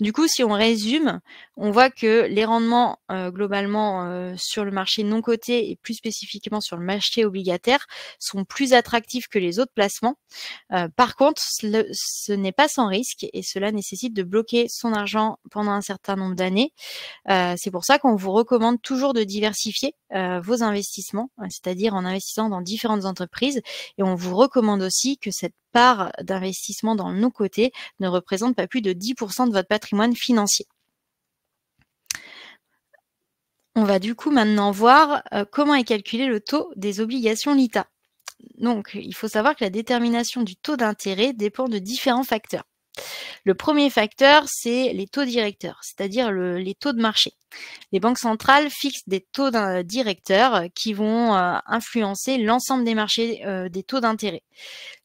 Du coup, si on résume, on voit que les rendements euh, globalement euh, sur le marché non coté et plus spécifiquement sur le marché obligataire sont plus attractifs que les autres placements. Euh, par contre, ce n'est pas sans risque et cela nécessite de bloquer son argent pendant un certain nombre d'années. C'est pour ça qu'on vous recommande toujours de diversifier vos investissements, hein, c'est-à-dire en investissant dans différentes entreprises. Et on vous recommande aussi que cette part d'investissement dans nos côtés ne représente pas plus de 10% de votre patrimoine financier. On va du coup maintenant voir euh, comment est calculé le taux des obligations LITA. Donc, il faut savoir que la détermination du taux d'intérêt dépend de différents facteurs. Le premier facteur, c'est les taux directeurs, c'est-à-dire les taux de marché. Les banques centrales fixent des taux directeurs euh, qui vont euh, influencer l'ensemble des marchés euh, des taux d'intérêt.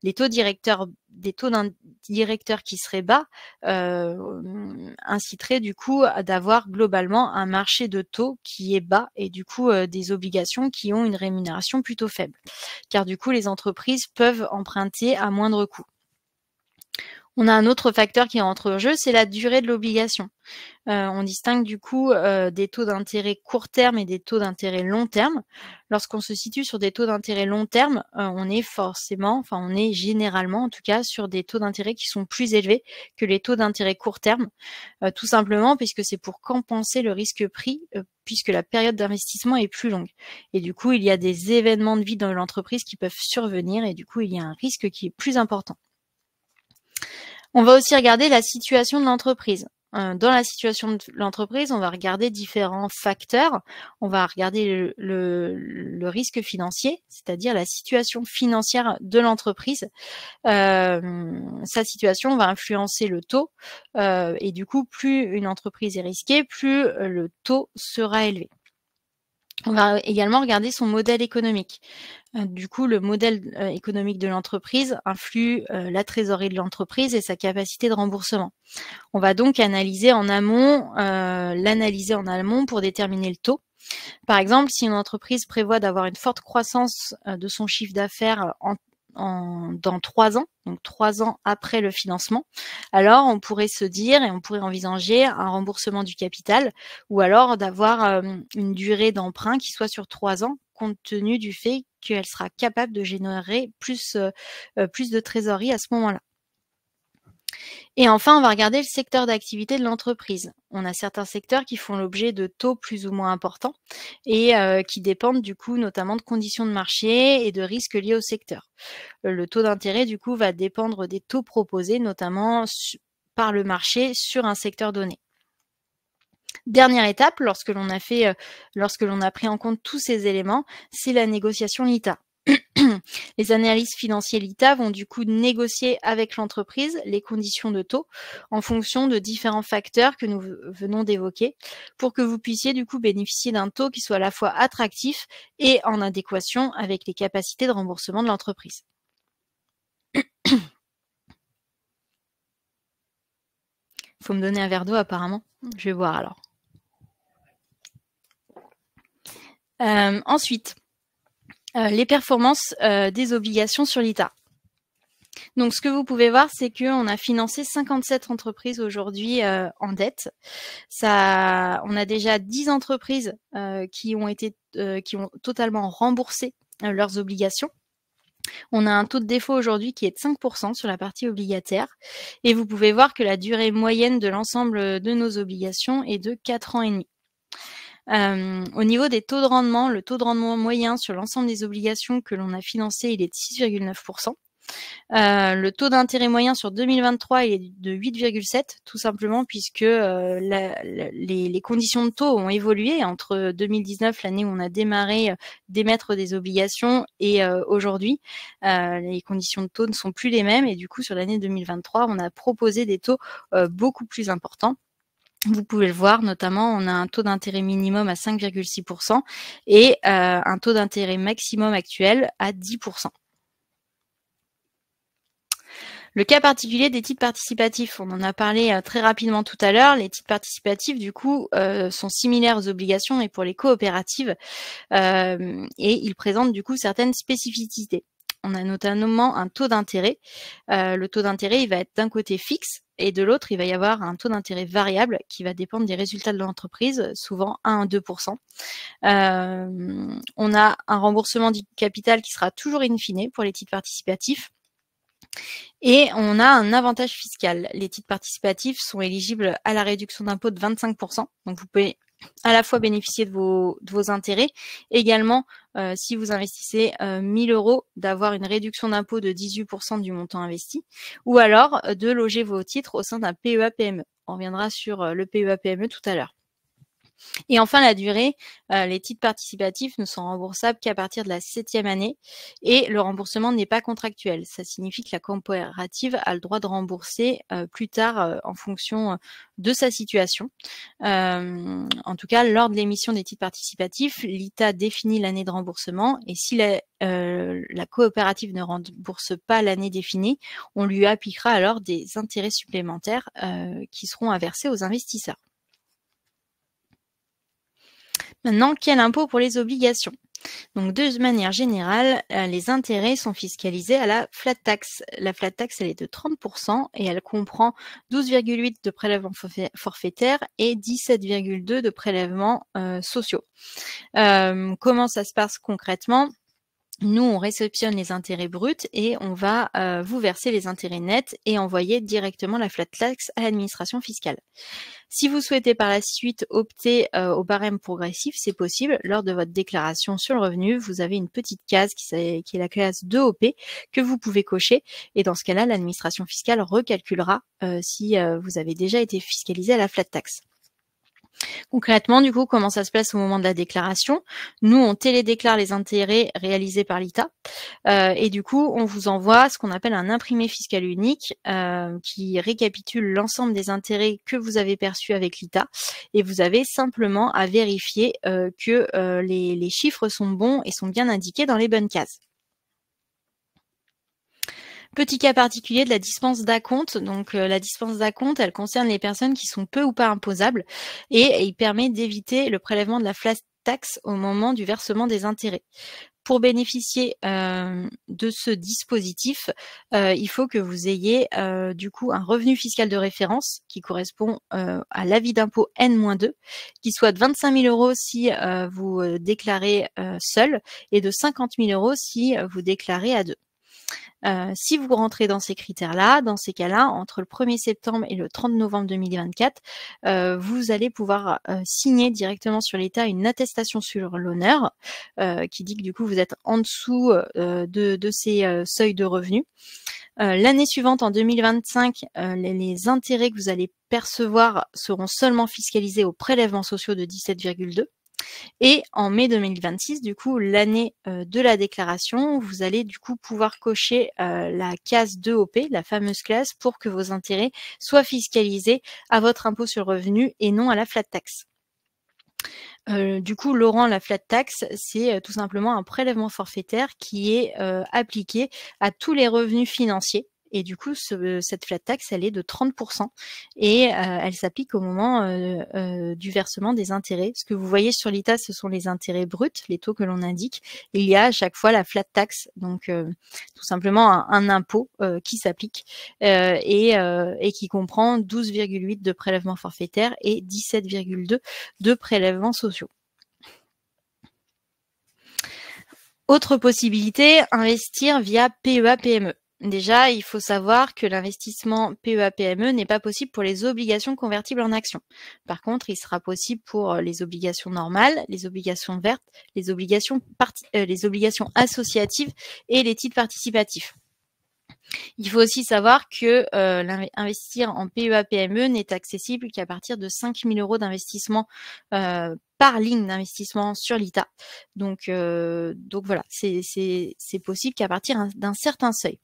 Les taux directeurs des taux directeurs qui seraient bas inciteraient du coup à d'avoir globalement un marché de taux qui est bas et du coup des obligations qui ont une rémunération plutôt faible, car du coup les entreprises peuvent emprunter à moindre coût. On a un autre facteur qui entre en jeu, c'est la durée de l'obligation. Euh, on distingue du coup euh, des taux d'intérêt court terme et des taux d'intérêt long terme. Lorsqu'on se situe sur des taux d'intérêt long terme, euh, on est forcément, enfin on est généralement en tout cas sur des taux d'intérêt qui sont plus élevés que les taux d'intérêt court terme, tout simplement puisque c'est pour compenser le risque pris puisque la période d'investissement est plus longue. Et du coup, il y a des événements de vie dans l'entreprise qui peuvent survenir et du coup, il y a un risque qui est plus important. On va aussi regarder la situation de l'entreprise. Euh, dans la situation de l'entreprise, on va regarder différents facteurs. On va regarder le, risque financier, c'est-à-dire la situation financière de l'entreprise. Euh, sa situation va influencer le taux euh, et du coup, plus une entreprise est risquée, plus le taux sera élevé. On va également regarder son modèle économique. Euh, du coup, le modèle euh, économique de l'entreprise influe euh, la trésorerie de l'entreprise et sa capacité de remboursement. On va donc analyser en amont, l'analyser en amont pour déterminer le taux. Par exemple, si une entreprise prévoit d'avoir une forte croissance de son chiffre d'affaires en, dans trois ans, donc trois ans après le financement, alors on pourrait se dire et on pourrait envisager un remboursement du capital ou alors d'avoir euh, une durée d'emprunt qui soit sur trois ans compte tenu du fait qu'elle sera capable de générer plus, euh, euh, plus de trésorerie à ce moment-là. Et enfin, on va regarder le secteur d'activité de l'entreprise. On a certains secteurs qui font l'objet de taux plus ou moins importants et euh, qui dépendent du coup notamment de conditions de marché et de risques liés au secteur. Euh, le taux d'intérêt du coup va dépendre des taux proposés notamment par le marché sur un secteur donné. Dernière étape, lorsque l'on a fait, euh, lorsque l'on a pris en compte tous ces éléments, c'est la négociation LITA. les analystes financiers l'ITA vont du coup négocier avec l'entreprise les conditions de taux en fonction de différents facteurs que nous venons d'évoquer pour que vous puissiez du coup bénéficier d'un taux qui soit à la fois attractif et en adéquation avec les capacités de remboursement de l'entreprise. Il Faut me donner un verre d'eau apparemment. Je vais voir alors. Euh, ensuite, euh, les performances euh, des obligations sur l'ITA. Donc, ce que vous pouvez voir, c'est qu'on a financé 57 entreprises aujourd'hui euh, en dette. Ça, on a déjà 10 entreprises qui ont été, qui ont totalement remboursé leurs obligations. On a un taux de défaut aujourd'hui qui est de 5% sur la partie obligataire. Et vous pouvez voir que la durée moyenne de l'ensemble de nos obligations est de 4 ans et demi. Euh, au niveau des taux de rendement, le taux de rendement moyen sur l'ensemble des obligations que l'on a financées, il est de 6,9%. Euh, le taux d'intérêt moyen sur 2023 il est de 8,7 tout simplement puisque euh, les, conditions de taux ont évolué entre 2019 l'année où on a démarré euh, d'émettre des obligations et aujourd'hui les conditions de taux ne sont plus les mêmes et du coup sur l'année 2023 on a proposé des taux beaucoup plus importants vous pouvez le voir, notamment, on a un taux d'intérêt minimum à 5,6% et euh, un taux d'intérêt maximum actuel à 10%. Le cas particulier des titres participatifs, on en a parlé euh, très rapidement tout à l'heure. Les titres participatifs, du coup, euh, sont similaires aux obligations et pour les coopératives, et ils présentent du coup certaines spécificités on a notamment un taux d'intérêt. Euh, le taux d'intérêt, il va être d'un côté fixe et de l'autre, il va y avoir un taux d'intérêt variable qui va dépendre des résultats de l'entreprise, souvent 1 2 euh, On a un remboursement du capital qui sera toujours in fine pour les titres participatifs. Et on a un avantage fiscal. Les titres participatifs sont éligibles à la réduction d'impôt de 25%. Donc vous pouvez à la fois bénéficier de vos, intérêts, également euh, si vous investissez euh, 1000 euros, d'avoir une réduction d'impôt de 18% du montant investi, ou alors euh, de loger vos titres au sein d'un pea e. On reviendra sur euh, le PEAPME e tout à l'heure. Et enfin, la durée, euh, les titres participatifs ne sont remboursables qu'à partir de la septième année et le remboursement n'est pas contractuel. Ça signifie que la coopérative a le droit de rembourser euh, plus tard euh, en fonction de sa situation. en tout cas, lors de l'émission des titres participatifs, l'ITA définit l'année de remboursement et si la, la coopérative ne rembourse pas l'année définie, on lui appliquera alors des intérêts supplémentaires qui seront inversés aux investisseurs. Maintenant, quel impôt pour les obligations donc, de manière générale, euh, les intérêts sont fiscalisés à la flat tax. La flat tax, elle est de 30% et elle comprend 12,8% de prélèvements forfaitaires et 17,2% de prélèvements euh, sociaux. Euh, comment ça se passe concrètement nous, on réceptionne les intérêts bruts et on va euh, vous verser les intérêts nets et envoyer directement la flat tax à l'administration fiscale. Si vous souhaitez par la suite opter euh, au barème progressif, c'est possible. Lors de votre déclaration sur le revenu, vous avez une petite case qui, est la classe 2OP que vous pouvez cocher. Et dans ce cas-là, l'administration fiscale recalculera euh, si vous avez déjà été fiscalisé à la flat tax. Concrètement, du coup, comment ça se place au moment de la déclaration Nous, on télédéclare les intérêts réalisés par l'ITA euh, et du coup, on vous envoie ce qu'on appelle un imprimé fiscal unique euh, qui récapitule l'ensemble des intérêts que vous avez perçus avec l'ITA et vous avez simplement à vérifier euh, que les chiffres sont bons et sont bien indiqués dans les bonnes cases. Petit cas particulier de la dispense d'acompte. Donc euh, la dispense d'acompte, elle concerne les personnes qui sont peu ou pas imposables et, il permet d'éviter le prélèvement de la flat tax au moment du versement des intérêts pour bénéficier euh, de ce dispositif, euh, il faut que vous ayez du coup un revenu fiscal de référence qui correspond à l'avis d'impôt N-2, qui soit de 25 000 euros si vous déclarez seul et de 50 000 euros si vous déclarez à deux. Euh, si vous rentrez dans ces critères-là, dans ces cas-là, entre le 1er septembre et le 30 novembre 2024, euh, vous allez pouvoir euh, signer directement sur l'État une attestation sur l'honneur qui dit que du coup vous êtes en dessous de, ces seuils de revenus. L'année suivante, en 2025, les, les intérêts que vous allez percevoir seront seulement fiscalisés aux prélèvements sociaux de 17,2. Et en mai 2026, du coup, l'année euh, de la déclaration, vous allez du coup pouvoir cocher euh, la case 2OP, la fameuse classe, pour que vos intérêts soient fiscalisés à votre impôt sur le revenu et non à la flat tax. Euh, du coup, Laurent, la flat tax, c'est tout simplement un prélèvement forfaitaire qui est appliqué à tous les revenus financiers et du coup, euh, cette flat tax, elle est de 30% et euh, elle s'applique au moment euh, du versement des intérêts. Ce que vous voyez sur l'ITA, ce sont les intérêts bruts, les taux que l'on indique. Il y a à chaque fois la flat tax, donc tout simplement un, impôt qui s'applique et, et, qui comprend 12,8 de prélèvements forfaitaires et 17,2 de prélèvements sociaux. Autre possibilité, investir via PEA-PME. Déjà, il faut savoir que l'investissement PEA-PME e n'est pas possible pour les obligations convertibles en actions. Par contre, il sera possible pour euh, les obligations normales, les obligations vertes, les obligations, euh, les obligations associatives et les titres participatifs. Il faut aussi savoir que euh, en PEA PME n'est accessible qu'à partir de 5 000 euros d'investissement euh, par ligne d'investissement sur l'ITA. Euh, donc, voilà, c'est possible qu'à partir d'un certain seuil.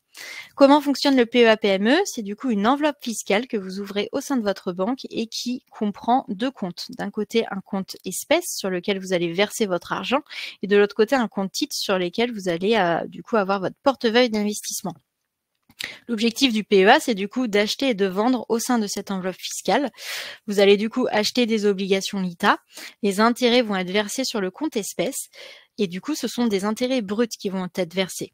Comment fonctionne le PEA PME C'est du coup une enveloppe fiscale que vous ouvrez au sein de votre banque et qui comprend deux comptes. D'un côté, un compte espèce sur lequel vous allez verser votre argent et de l'autre côté, un compte titre sur lequel vous allez euh, du coup avoir votre portefeuille d'investissement. L'objectif du PEA, c'est du coup d'acheter et de vendre au sein de cette enveloppe fiscale. Vous allez du coup acheter des obligations LITA. Les intérêts vont être versés sur le compte espèce. Et du coup, ce sont des intérêts bruts qui vont être versés.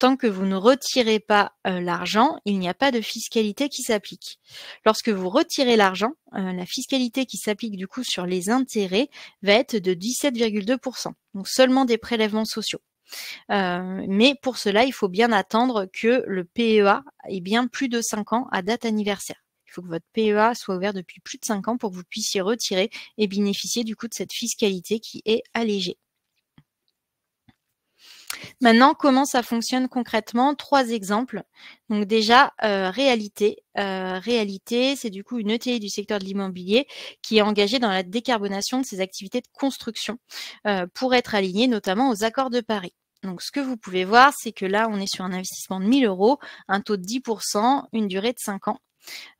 Tant que vous ne retirez pas euh, l'argent, il n'y a pas de fiscalité qui s'applique. Lorsque vous retirez l'argent, euh, la fiscalité qui s'applique du coup sur les intérêts va être de 17,2%, donc seulement des prélèvements sociaux. Euh, mais pour cela, il faut bien attendre que le PEA ait bien plus de 5 ans à date anniversaire. Il faut que votre PEA soit ouvert depuis plus de 5 ans pour que vous puissiez retirer et bénéficier du coup de cette fiscalité qui est allégée. Maintenant, comment ça fonctionne concrètement Trois exemples. Donc déjà, euh, réalité. Euh, réalité, c'est du coup une ETI du secteur de l'immobilier qui est engagée dans la décarbonation de ses activités de construction pour être alignée notamment aux accords de Paris. Donc, ce que vous pouvez voir, c'est que là, on est sur un investissement de 1000 euros, un taux de 10%, une durée de 5 ans.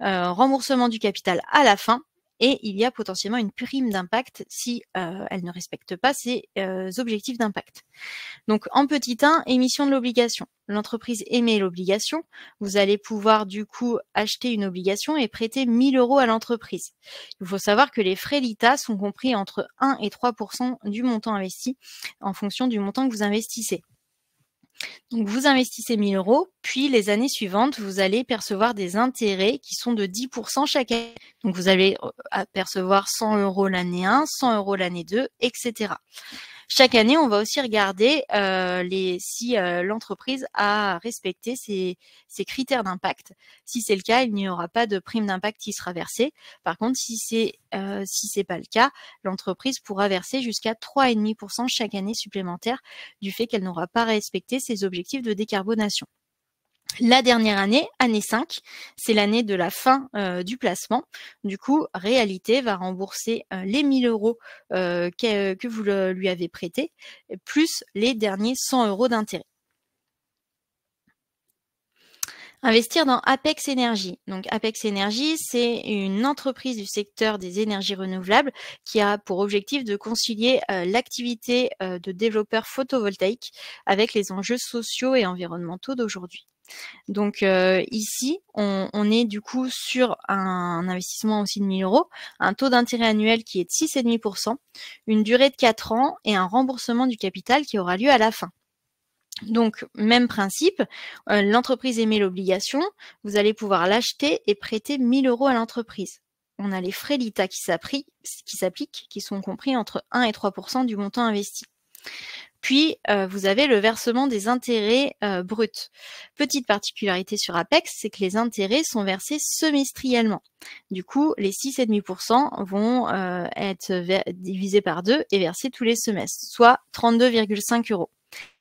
Euh, remboursement du capital à la fin et il y a potentiellement une prime d'impact si euh, elle ne respecte pas ses euh, objectifs d'impact. Donc en petit 1, émission de l'obligation. L'entreprise émet l'obligation. Vous allez pouvoir du coup acheter une obligation et prêter 1000 euros à l'entreprise. Il faut savoir que les frais d'ITA sont compris entre 1 et 3 du montant investi en fonction du montant que vous investissez. Donc vous investissez 1000 euros, puis les années suivantes, vous allez percevoir des intérêts qui sont de 10% chaque année. Donc vous allez euh, percevoir 100 euros l'année 1, 100 euros l'année 2, etc. Chaque année, on va aussi regarder euh, les, si euh, l'entreprise a respecté ses, critères d'impact. Si c'est le cas, il n'y aura pas de prime d'impact qui sera versée. Par contre, si c'est euh, si c'est pas le cas, l'entreprise pourra verser jusqu'à 3,5% chaque année supplémentaire du fait qu'elle n'aura pas respecté ses objectifs de décarbonation. La dernière année, année 5, c'est l'année de la fin euh, du placement. Du coup, Réalité va rembourser euh, les 1000 euros euh, que, vous lui avez prêtés, plus les derniers 100 euros d'intérêt. Investir dans Apex Energy. Donc Apex Energy, c'est une entreprise du secteur des énergies renouvelables qui a pour objectif de concilier l'activité de développeur photovoltaïque avec les enjeux sociaux et environnementaux d'aujourd'hui. Donc euh, ici, on, est du coup sur un, investissement aussi de 1000 euros, un taux d'intérêt annuel qui est de 6,5%, une durée de 4 ans et un remboursement du capital qui aura lieu à la fin. Donc, même principe, euh, l'entreprise émet l'obligation, vous allez pouvoir l'acheter et prêter 1000 euros à l'entreprise. On a les frais l'ITA qui s'appliquent, qui sont compris entre 1 et 3 du montant investi. Puis, euh, vous avez le versement des intérêts euh, bruts. Petite particularité sur Apex, c'est que les intérêts sont versés semestriellement. Du coup, les 6,5% vont euh, être divisés par deux et versés tous les semestres, soit 32,5 euros.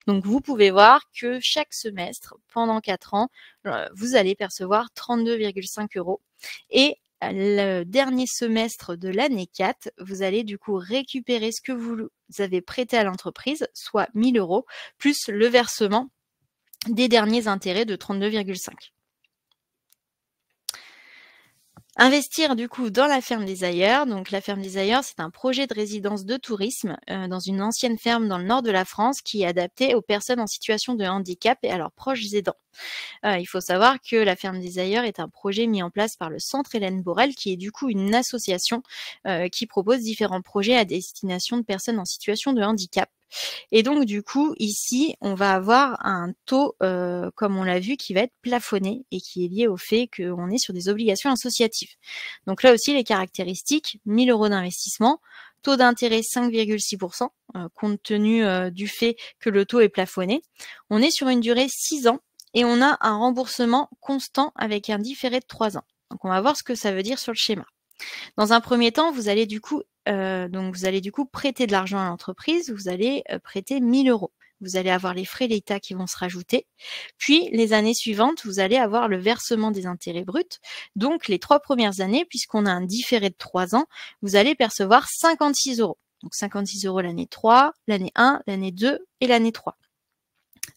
Donc, vous pouvez voir que chaque semestre, pendant 4 ans, vous allez percevoir 32,5 euros. Et le dernier semestre de l'année 4, vous allez du coup récupérer ce que vous avez prêté à l'entreprise, soit 1000 euros, plus le versement des derniers intérêts de 32,5. Investir du coup dans la ferme des Ailleurs. Donc la ferme des Ailleurs, c'est un projet de résidence de tourisme euh, dans une ancienne ferme dans le nord de la France qui est adaptée aux personnes en situation de handicap et à leurs proches aidants. Euh, il faut savoir que la ferme des Ailleurs est un projet mis en place par le Centre Hélène Borel, qui est du coup une association euh, qui propose différents projets à destination de personnes en situation de handicap. Et donc, du coup, ici, on va avoir un taux, euh, comme on l'a vu, qui va être plafonné et qui est lié au fait qu'on est sur des obligations associatives. Donc là aussi, les caractéristiques, 1000 euros d'investissement, taux d'intérêt 5,6%, euh, compte tenu euh, du fait que le taux est plafonné. On est sur une durée 6 ans et on a un remboursement constant avec un différé de 3 ans. Donc on va voir ce que ça veut dire sur le schéma. Dans un premier temps, vous allez du coup, euh, donc vous allez du coup prêter de l'argent à l'entreprise, vous allez euh, prêter 1000 euros. Vous allez avoir les frais d'État qui vont se rajouter. Puis, les années suivantes, vous allez avoir le versement des intérêts bruts. Donc, les trois premières années, puisqu'on a un différé de trois ans, vous allez percevoir 56 euros. Donc, 56 euros l'année 3, l'année 1, l'année 2 et l'année 3.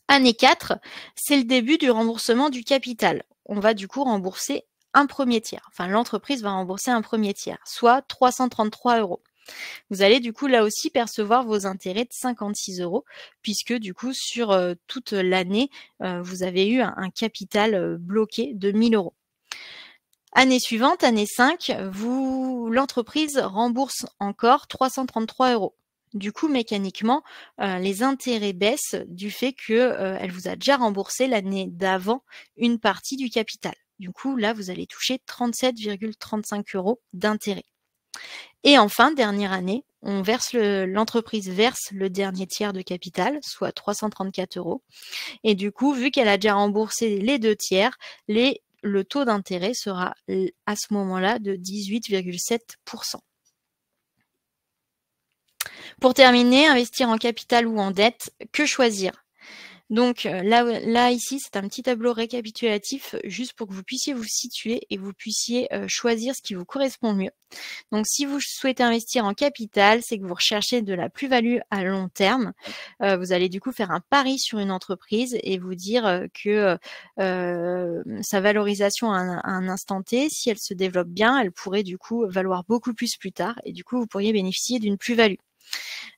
Année 4, c'est le début du remboursement du capital. On va du coup rembourser un premier tiers. Enfin, l'entreprise va rembourser un premier tiers, soit 333 euros. Vous allez du coup là aussi percevoir vos intérêts de 56 euros, puisque du coup sur euh, toute l'année, euh, vous avez eu un, capital euh, bloqué de 1000 euros. Année suivante, année 5, vous, l'entreprise rembourse encore 333 euros. Du coup, mécaniquement, les intérêts baissent du fait qu'elle elle vous a déjà remboursé l'année d'avant une partie du capital. Du coup, là, vous allez toucher 37,35 euros d'intérêt. Et enfin, dernière année, on verse l'entreprise verse le dernier tiers de capital, soit 334 euros. Et du coup, vu qu'elle a déjà remboursé les deux tiers, le taux d'intérêt sera à ce moment-là de 18,7%. Pour terminer, investir en capital ou en dette, que choisir donc euh, là, là ici, c'est un petit tableau récapitulatif euh, juste pour que vous puissiez vous situer et vous puissiez euh, choisir ce qui vous correspond mieux. Donc si vous souhaitez investir en capital, c'est que vous recherchez de la plus-value à long terme. vous allez du coup faire un pari sur une entreprise et vous dire que sa valorisation à à un instant T, si elle se développe bien, elle pourrait du coup valoir beaucoup plus plus tard et du coup vous pourriez bénéficier d'une plus-value.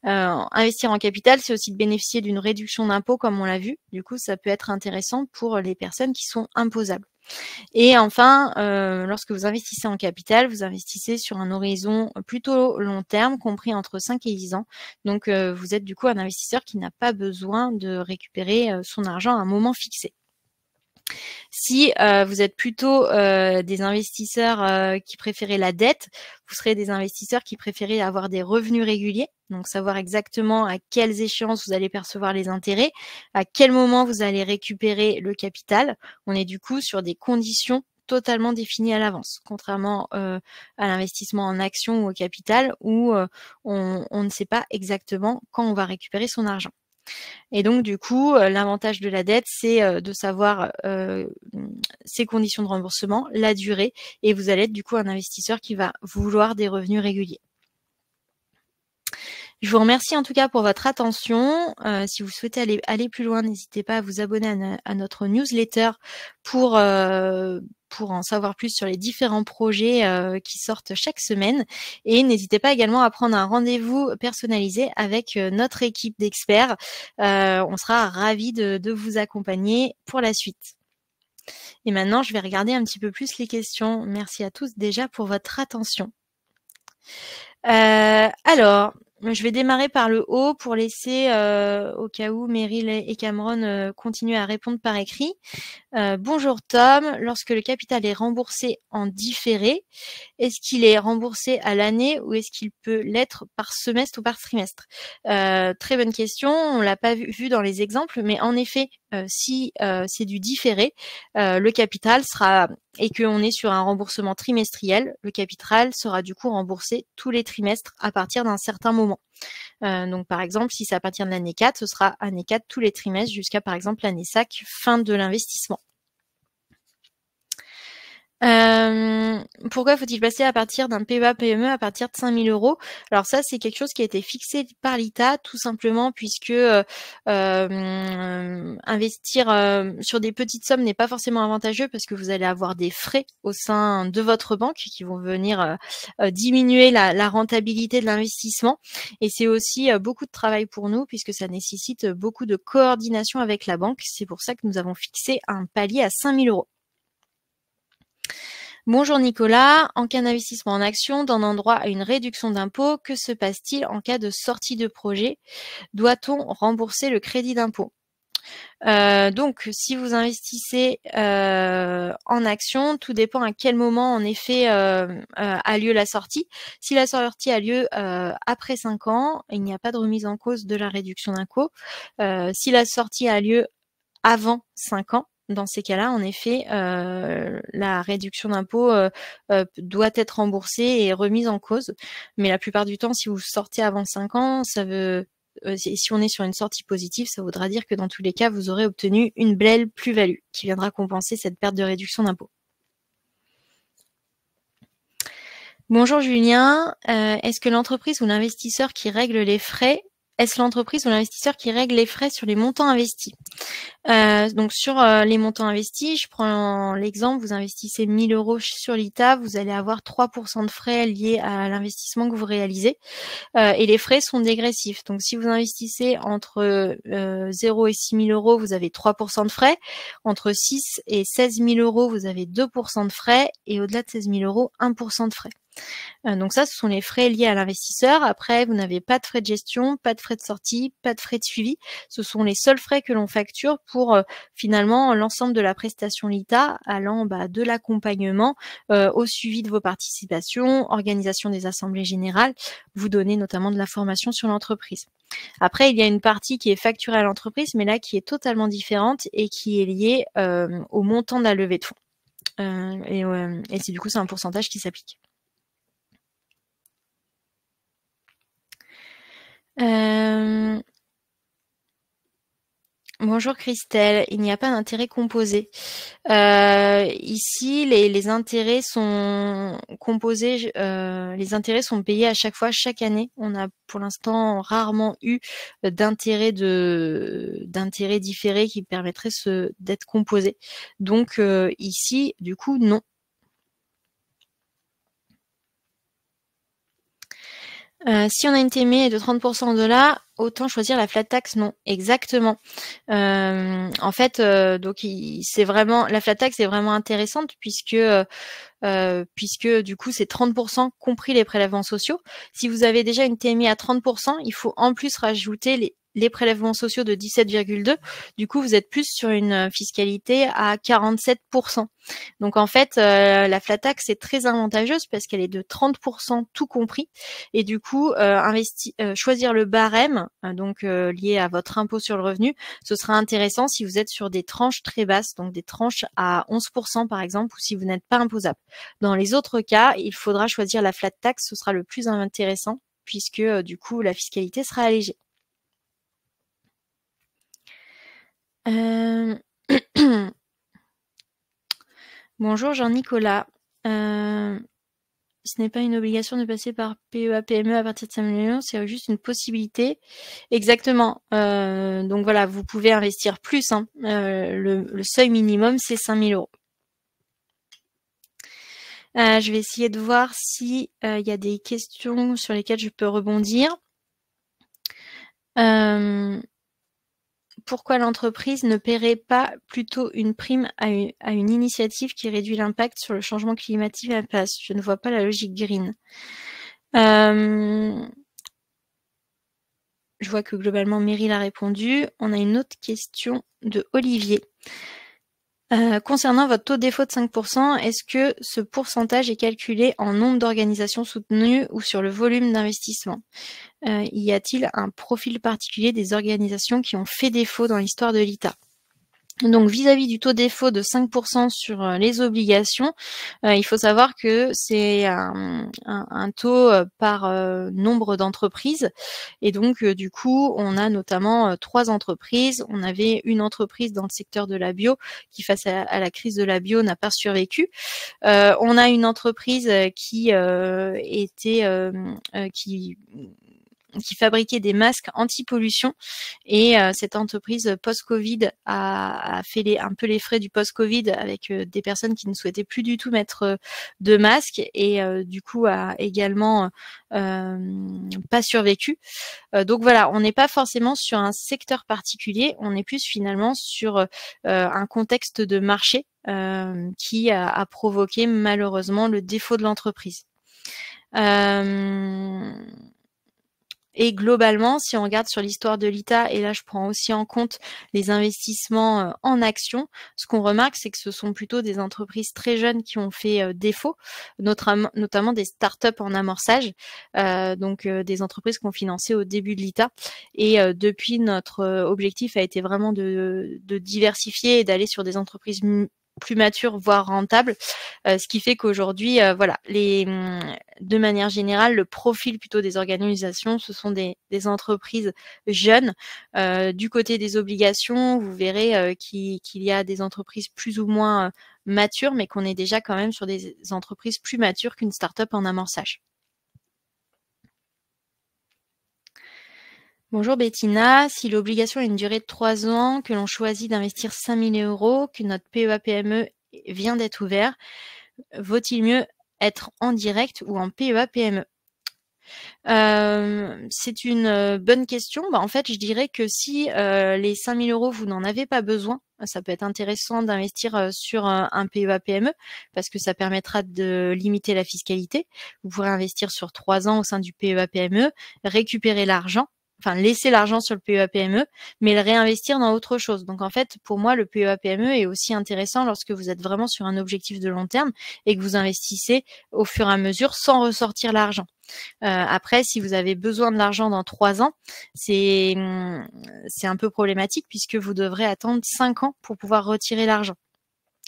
Euh, investir en capital, c'est aussi de bénéficier d'une réduction d'impôts, comme on l'a vu. Du coup, ça peut être intéressant pour les personnes qui sont imposables. Et enfin, euh, lorsque vous investissez en capital, vous investissez sur un horizon plutôt long terme, compris entre 5 et 10 ans. Donc, euh, vous êtes du coup un investisseur qui n'a pas besoin de récupérer son argent à un moment fixé. Si euh, vous êtes plutôt euh, des investisseurs euh, qui préféraient la dette, vous serez des investisseurs qui préféraient avoir des revenus réguliers, donc savoir exactement à quelles échéances vous allez percevoir les intérêts, à quel moment vous allez récupérer le capital. On est du coup sur des conditions totalement définies à l'avance, contrairement à l'investissement en actions ou au capital où on ne sait pas exactement quand on va récupérer son argent. Et donc, du coup, euh, l'avantage de la dette, c'est euh, de savoir ses euh, conditions de remboursement, la durée, et vous allez être du coup un investisseur qui va vouloir des revenus réguliers. Je vous remercie en tout cas pour votre attention. Euh, si vous souhaitez aller, aller plus loin, n'hésitez pas à vous abonner à, notre newsletter pour, euh, pour en savoir plus sur les différents projets euh, qui sortent chaque semaine. Et n'hésitez pas également à prendre un rendez-vous personnalisé avec notre équipe d'experts. on sera ravis de, de vous accompagner pour la suite. Et maintenant, je vais regarder un petit peu plus les questions. Merci à tous déjà pour votre attention. Euh, alors, je vais démarrer par le haut pour laisser, euh, au cas où, Meryl et Cameron euh, continuer à répondre par écrit. Euh, bonjour Tom, lorsque le capital est remboursé en différé, est-ce qu'il est remboursé à l'année ou est-ce qu'il peut l'être par semestre ou par trimestre Très bonne question, on l'a pas vu, dans les exemples, mais en effet, euh, si euh, c'est du différé, euh, le capital sera et qu'on est sur un remboursement trimestriel, le capital sera du coup remboursé tous les trimestres à partir d'un certain moment. donc par exemple, si ça à de l'année 4, ce sera année 4 tous les trimestres jusqu'à par exemple l'année sac fin de l'investissement. Euh, pourquoi faut-il passer à partir d'un PEA PME à partir de 5000 euros Alors ça, c'est quelque chose qui a été fixé par l'ITA, tout simplement puisque euh, euh, investir sur des petites sommes n'est pas forcément avantageux parce que vous allez avoir des frais au sein de votre banque qui vont venir diminuer la, la, rentabilité de l'investissement. Et c'est aussi beaucoup de travail pour nous puisque ça nécessite beaucoup de coordination avec la banque. C'est pour ça que nous avons fixé un palier à 5000 euros. Bonjour Nicolas, en cas d'investissement en action d'un endroit à une réduction d'impôt, que se passe-t-il en cas de sortie de projet Doit-on rembourser le crédit d'impôt euh, donc, si vous investissez euh, en action, tout dépend à quel moment en effet euh, a lieu la sortie. Si la sortie a lieu après 5 ans, il n'y a pas de remise en cause de la réduction d'impôt. si la sortie a lieu avant 5 ans, dans ces cas-là, en effet, euh, la réduction d'impôt euh, euh, doit être remboursée et remise en cause. Mais la plupart du temps, si vous sortez avant 5 ans, ça veut si on est sur une sortie positive, ça voudra dire que dans tous les cas, vous aurez obtenu une belle plus-value qui viendra compenser cette perte de réduction d'impôt. Bonjour Julien, est-ce que l'entreprise ou l'investisseur qui règle les frais est-ce l'entreprise ou l'investisseur qui règle les frais sur les montants investis euh, Donc sur euh, les montants investis, je prends l'exemple, vous investissez 1000 euros sur l'ITA, vous allez avoir 3% de frais liés à l'investissement que vous réalisez euh, et les frais sont dégressifs. Donc si vous investissez entre 0 euh, et 6 000 euros, vous avez 3% de frais. Entre 6 et 16 000 euros, vous avez 2% de frais et au-delà de 16 000 euros, 1% de frais. Euh, donc ça, ce sont les frais liés à l'investisseur. Après, vous n'avez pas de frais de gestion, pas de frais de sortie, pas de frais de suivi. Ce sont les seuls frais que l'on facture pour euh, finalement l'ensemble de la prestation LITA allant bah, de l'accompagnement euh, au suivi de vos participations, organisation des assemblées générales, vous donner notamment de la formation sur l'entreprise. Après, il y a une partie qui est facturée à l'entreprise, mais là qui est totalement différente et qui est liée au montant de la levée de fonds. et, et c'est du coup c'est un pourcentage qui s'applique. Euh, bonjour Christelle, il n'y a pas d'intérêt composé. Euh, ici, les, intérêts sont composés, euh, les intérêts sont payés à chaque fois, chaque année. On a pour l'instant rarement eu d'intérêt de d'intérêt différé qui permettrait d'être composé. Donc ici, du coup, non, Euh, si on a une TME de 30% de là autant choisir la flat tax. Non, exactement. Euh, en fait, euh, donc c'est vraiment la flat tax est vraiment intéressante puisque puisque du coup c'est 30% compris les prélèvements sociaux. Si vous avez déjà une TMI e à 30%, il faut en plus rajouter les les prélèvements sociaux de 17,2, du coup vous êtes plus sur une euh, fiscalité à 47%. Donc en fait, euh, la flat tax est très avantageuse parce qu'elle est de 30% tout compris. Et du coup, euh, choisir le barème, donc lié à votre impôt sur le revenu, ce sera intéressant si vous êtes sur des tranches très basses, donc des tranches à 11% par exemple, ou si vous n'êtes pas imposable. Dans les autres cas, il faudra choisir la flat tax, ce sera le plus intéressant puisque du coup la fiscalité sera allégée. Euh... Bonjour Jean-Nicolas. Euh, ce n'est pas une obligation de passer par PEA, PME à partir de 5 millions, c'est juste une possibilité. Exactement. Euh, donc voilà, vous pouvez investir plus. Hein. Euh, le, le, seuil minimum, c'est 5 000 euros. je vais essayer de voir s'il y a des questions sur lesquelles je peux rebondir. Euh, pourquoi l'entreprise ne paierait pas plutôt une prime à une, initiative qui réduit l'impact sur le changement climatique à place Je ne vois pas la logique green. Euh, je vois que globalement Meryl a répondu. On a une autre question de Olivier. Euh, concernant votre taux de défaut de 5%, est-ce que ce pourcentage est calculé en nombre d'organisations soutenues ou sur le volume d'investissement euh, Y a-t-il un profil particulier des organisations qui ont fait défaut dans l'histoire de l'ITA donc vis-à-vis du taux défaut de 5% sur euh, les obligations, euh, il faut savoir que c'est un, taux euh, par nombre d'entreprises. Et donc du coup, on a notamment trois entreprises. On avait une entreprise dans le secteur de la bio qui, face à, la crise de la bio, n'a pas survécu. on a une entreprise qui était qui qui fabriquait des masques anti-pollution. Et euh, cette entreprise post-Covid a, fait les, un peu les frais du post-Covid avec euh, des personnes qui ne souhaitaient plus du tout mettre euh, de masques et du coup a également pas survécu. donc voilà, on n'est pas forcément sur un secteur particulier, on est plus finalement sur un contexte de marché qui a, provoqué malheureusement le défaut de l'entreprise. Euh, et globalement, si on regarde sur l'histoire de l'ITA, et là je prends aussi en compte les investissements euh, en action, ce qu'on remarque, c'est que ce sont plutôt des entreprises très jeunes qui ont fait euh, défaut, notamment des startups en amorçage, euh, donc des entreprises qu'on financé au début de l'ITA. Et depuis, notre objectif a été vraiment de, de diversifier et d'aller sur des entreprises plus mature, voire rentable. Euh, ce qui fait qu'aujourd'hui, euh, voilà, les, mm, de manière générale, le profil plutôt des organisations, ce sont des, entreprises jeunes. Euh, du côté des obligations, vous verrez qu'il y a des entreprises plus ou moins matures, mais qu'on est déjà quand même sur des entreprises plus matures qu'une start-up en amorçage. Bonjour Bettina, si l'obligation a une durée de 3 ans, que l'on choisit d'investir 5000 euros, que notre PEA-PME e vient d'être ouvert, vaut-il mieux être en direct ou en PEA-PME e? euh, c'est une euh, bonne question. Bah, en fait, je dirais que si euh, les 5000 euros, vous n'en avez pas besoin, ça peut être intéressant d'investir sur un PEA PME parce que ça permettra de limiter la fiscalité. Vous pourrez investir sur 3 ans au sein du PEA PME, récupérer l'argent enfin laisser l'argent sur le PEAPME PME, mais le réinvestir dans autre chose. Donc en fait, pour moi, le PEAPME e est aussi intéressant lorsque vous êtes vraiment sur un objectif de long terme et que vous investissez au fur et à mesure sans ressortir l'argent. Euh, après, si vous avez besoin de l'argent dans trois ans, c'est hum, c'est un peu problématique puisque vous devrez attendre cinq ans pour pouvoir retirer l'argent.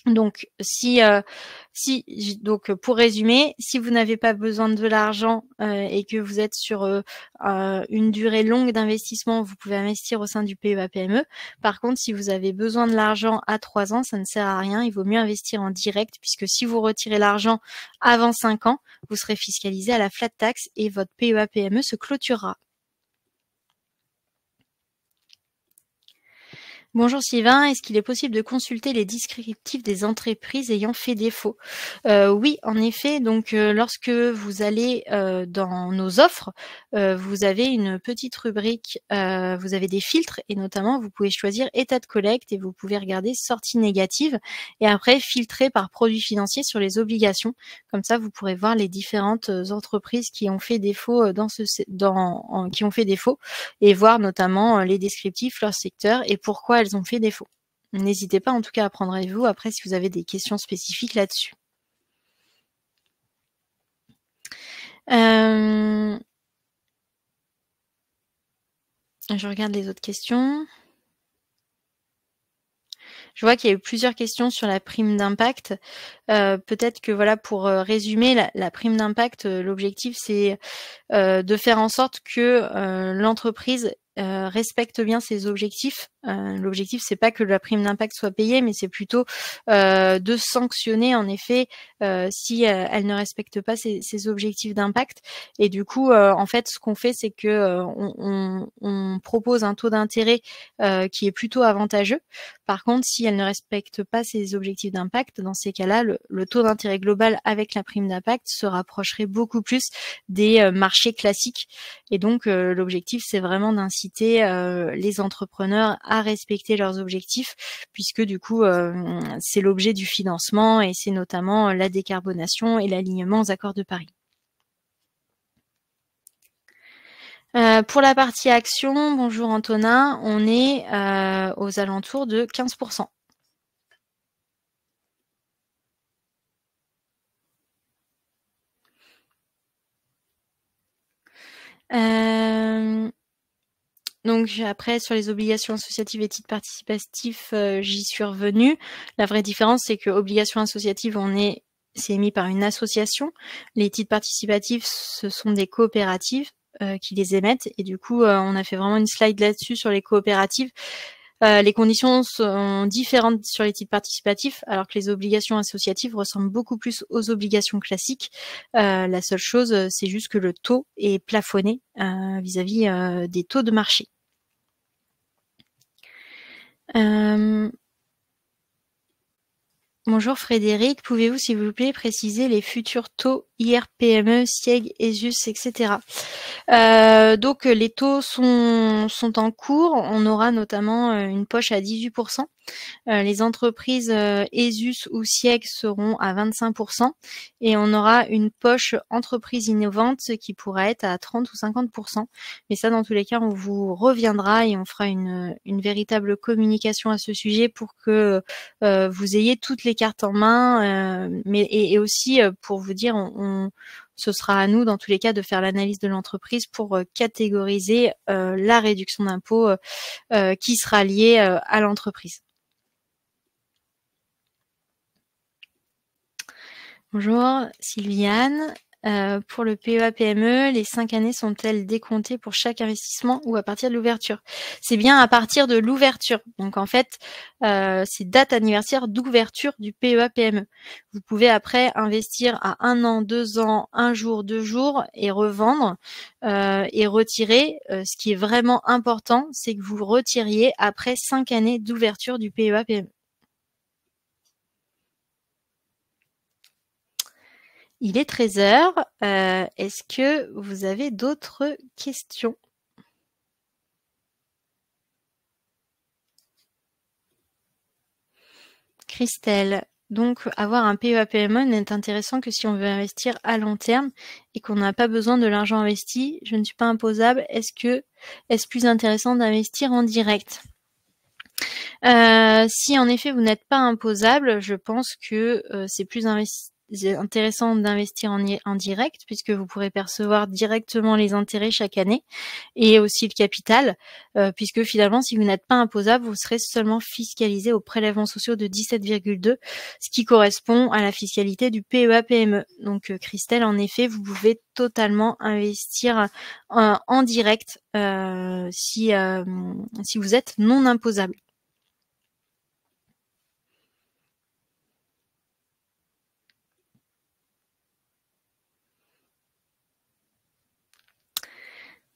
Donc, si, euh, si, donc euh, pour résumer, si vous n'avez pas besoin de l'argent euh, et que vous êtes sur une durée longue d'investissement, vous pouvez investir au sein du PEA PME. Par contre, si vous avez besoin de l'argent à trois ans, ça ne sert à rien. Il vaut mieux investir en direct puisque si vous retirez l'argent avant cinq ans, vous serez fiscalisé à la flat tax et votre PEA PME se clôturera. Bonjour Sylvain, est-ce qu'il est possible de consulter les descriptifs des entreprises ayant fait défaut euh, Oui, en effet, donc euh, lorsque vous allez euh, dans nos offres, vous avez une petite rubrique, vous avez des filtres et notamment vous pouvez choisir état de collecte et vous pouvez regarder sortie négative et après filtrer par produit financier sur les obligations. Comme ça, vous pourrez voir les différentes entreprises qui ont fait défaut dans ce dans qui ont fait défaut et voir notamment les descriptifs, leur secteur et pourquoi ont fait défaut. N'hésitez pas en tout cas à prendre avec vous après si vous avez des questions spécifiques là-dessus. Euh, je regarde les autres questions. Je vois qu'il y a eu plusieurs questions sur la prime d'impact. Euh, peut-être que voilà, pour euh, résumer, la, prime d'impact, l'objectif c'est de faire en sorte que l'entreprise euh, respecte bien ses objectifs. Euh, L'objectif, c'est pas que la prime d'impact soit payée, mais c'est plutôt euh, de sanctionner en effet euh, si elle ne respecte pas ses, objectifs d'impact. Et du coup, en fait, ce qu'on fait, c'est que on, propose un taux d'intérêt qui est plutôt avantageux. Par contre, si elle ne respecte pas ses objectifs d'impact, dans ces cas-là, le, taux d'intérêt global avec la prime d'impact se rapprocherait beaucoup plus des marchés classiques. Et donc, l'objectif, c'est vraiment d'inciter euh, les entrepreneurs à respecter leurs objectifs, puisque du coup, euh, c'est l'objet du financement et c'est notamment la décarbonation et l'alignement aux accords de Paris. Euh, pour la partie action, bonjour Antonin, on est aux alentours de 15%. Euh, donc après, sur les obligations associatives et titres participatifs, euh, j'y suis revenue. La vraie différence, c'est que obligations associatives, on est c'est émis par une association. Les titres participatifs, ce sont des coopératives euh, qui les émettent. Et du coup, euh, on a fait vraiment une slide là-dessus sur les coopératives. les conditions sont différentes sur les titres participatifs, alors que les obligations associatives ressemblent beaucoup plus aux obligations classiques. la seule chose, c'est juste que le taux est plafonné vis à -vis, des taux de marché. Euh, Bonjour Frédéric, pouvez-vous s'il vous plaît préciser les futurs taux IRPME, SIEG, ESUS, etc. Euh, donc euh, les taux sont, sont en cours, on aura notamment une poche à 18%. Euh, les entreprises euh, ESUS ou SIEG seront à 25% et on aura une poche entreprise innovante qui pourra être à 30 ou 50%. Mais ça, dans tous les cas, on vous reviendra et on fera une, véritable communication à ce sujet pour que euh, vous ayez toutes les cartes en main, euh, mais et, aussi pour vous dire, on, ce sera à nous, dans tous les cas, de faire l'analyse de l'entreprise pour catégoriser la réduction d'impôt qui sera liée à l'entreprise. Bonjour Sylviane. Euh, pour le PEA PME, les cinq années sont-elles décomptées pour chaque investissement ou à partir de l'ouverture C'est bien à partir de l'ouverture. Donc en fait, euh, c'est date anniversaire d'ouverture du PEA PME. Vous pouvez après investir à un an, deux ans, un jour, deux jours et revendre euh, et retirer. ce qui est vraiment important, c'est que vous retiriez après cinq années d'ouverture du PEA PME. Il est 13h. Euh, est-ce que vous avez d'autres questions Christelle, donc avoir un PEAPMO e n'est intéressant que si on veut investir à long terme et qu'on n'a pas besoin de l'argent investi. Je ne suis pas imposable. Est-ce que est-ce plus intéressant d'investir en direct euh, si en effet vous n'êtes pas imposable, je pense que euh, c'est plus investi c'est intéressant d'investir en, direct puisque vous pourrez percevoir directement les intérêts chaque année et aussi le capital euh, puisque finalement si vous n'êtes pas imposable vous serez seulement fiscalisé aux prélèvements sociaux de 17,2 ce qui correspond à la fiscalité du PEA PME. Donc euh, Christelle en effet vous pouvez totalement investir euh, en, direct si si vous êtes non imposable.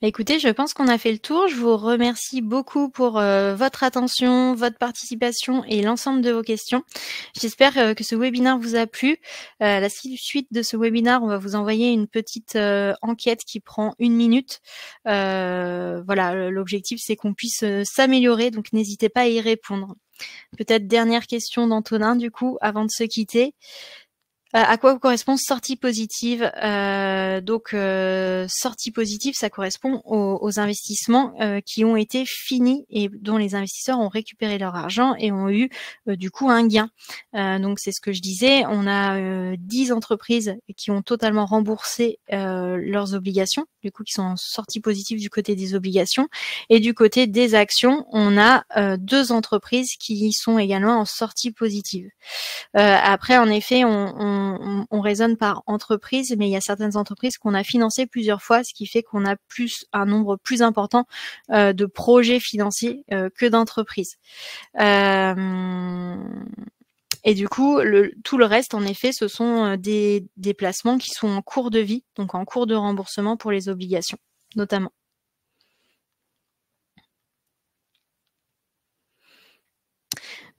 Bah, écoutez, je pense qu'on a fait le tour. Je vous remercie beaucoup pour euh, votre attention, votre participation et l'ensemble de vos questions. J'espère euh, que ce webinaire vous a plu. Euh, la suite de ce webinaire, on va vous envoyer une petite enquête qui prend une minute. voilà, l'objectif c'est qu'on puisse s'améliorer, donc n'hésitez pas à y répondre. Peut-être dernière question d'Antonin du coup avant de se quitter à quoi correspond sortie positive euh, Donc euh, sortie positive, ça correspond aux, investissements euh, qui ont été finis et dont les investisseurs ont récupéré leur argent et ont eu du coup un gain. donc c'est ce que je disais, on a dix entreprises qui ont totalement remboursé leurs obligations, du coup qui sont en sortie positive du côté des obligations et du côté des actions, on a deux entreprises qui sont également en sortie positive. après en effet, on on, raisonne par entreprise, mais il y a certaines entreprises qu'on a financées plusieurs fois, ce qui fait qu'on a plus un nombre plus important euh, de projets financiers euh, que d'entreprises. Euh, et du coup, le, tout le reste, en effet, ce sont des, des placements qui sont en cours de vie, donc en cours de remboursement pour les obligations, notamment.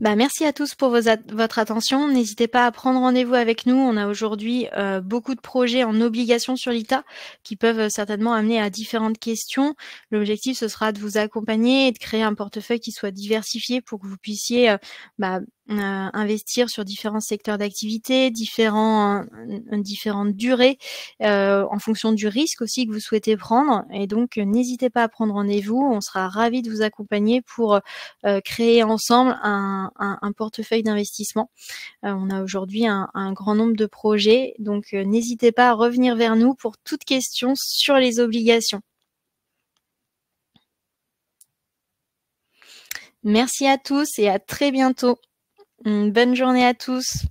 Bah, merci à tous pour votre attention. N'hésitez pas à prendre rendez-vous avec nous. On a aujourd'hui euh, beaucoup de projets en obligation sur l'ITA qui peuvent euh, certainement amener à différentes questions. L'objectif, ce sera de vous accompagner et de créer un portefeuille qui soit diversifié pour que vous puissiez euh, bah, euh, investir sur différents secteurs d'activité, différents, euh, différentes durées, euh, en fonction du risque aussi que vous souhaitez prendre. Et donc, n'hésitez pas à prendre rendez-vous. On sera ravis de vous accompagner pour créer ensemble un, portefeuille d'investissement. on a aujourd'hui un, un, grand nombre de projets, donc n'hésitez pas à revenir vers nous pour toute question sur les obligations. Merci à tous et à très bientôt bonne journée à tous.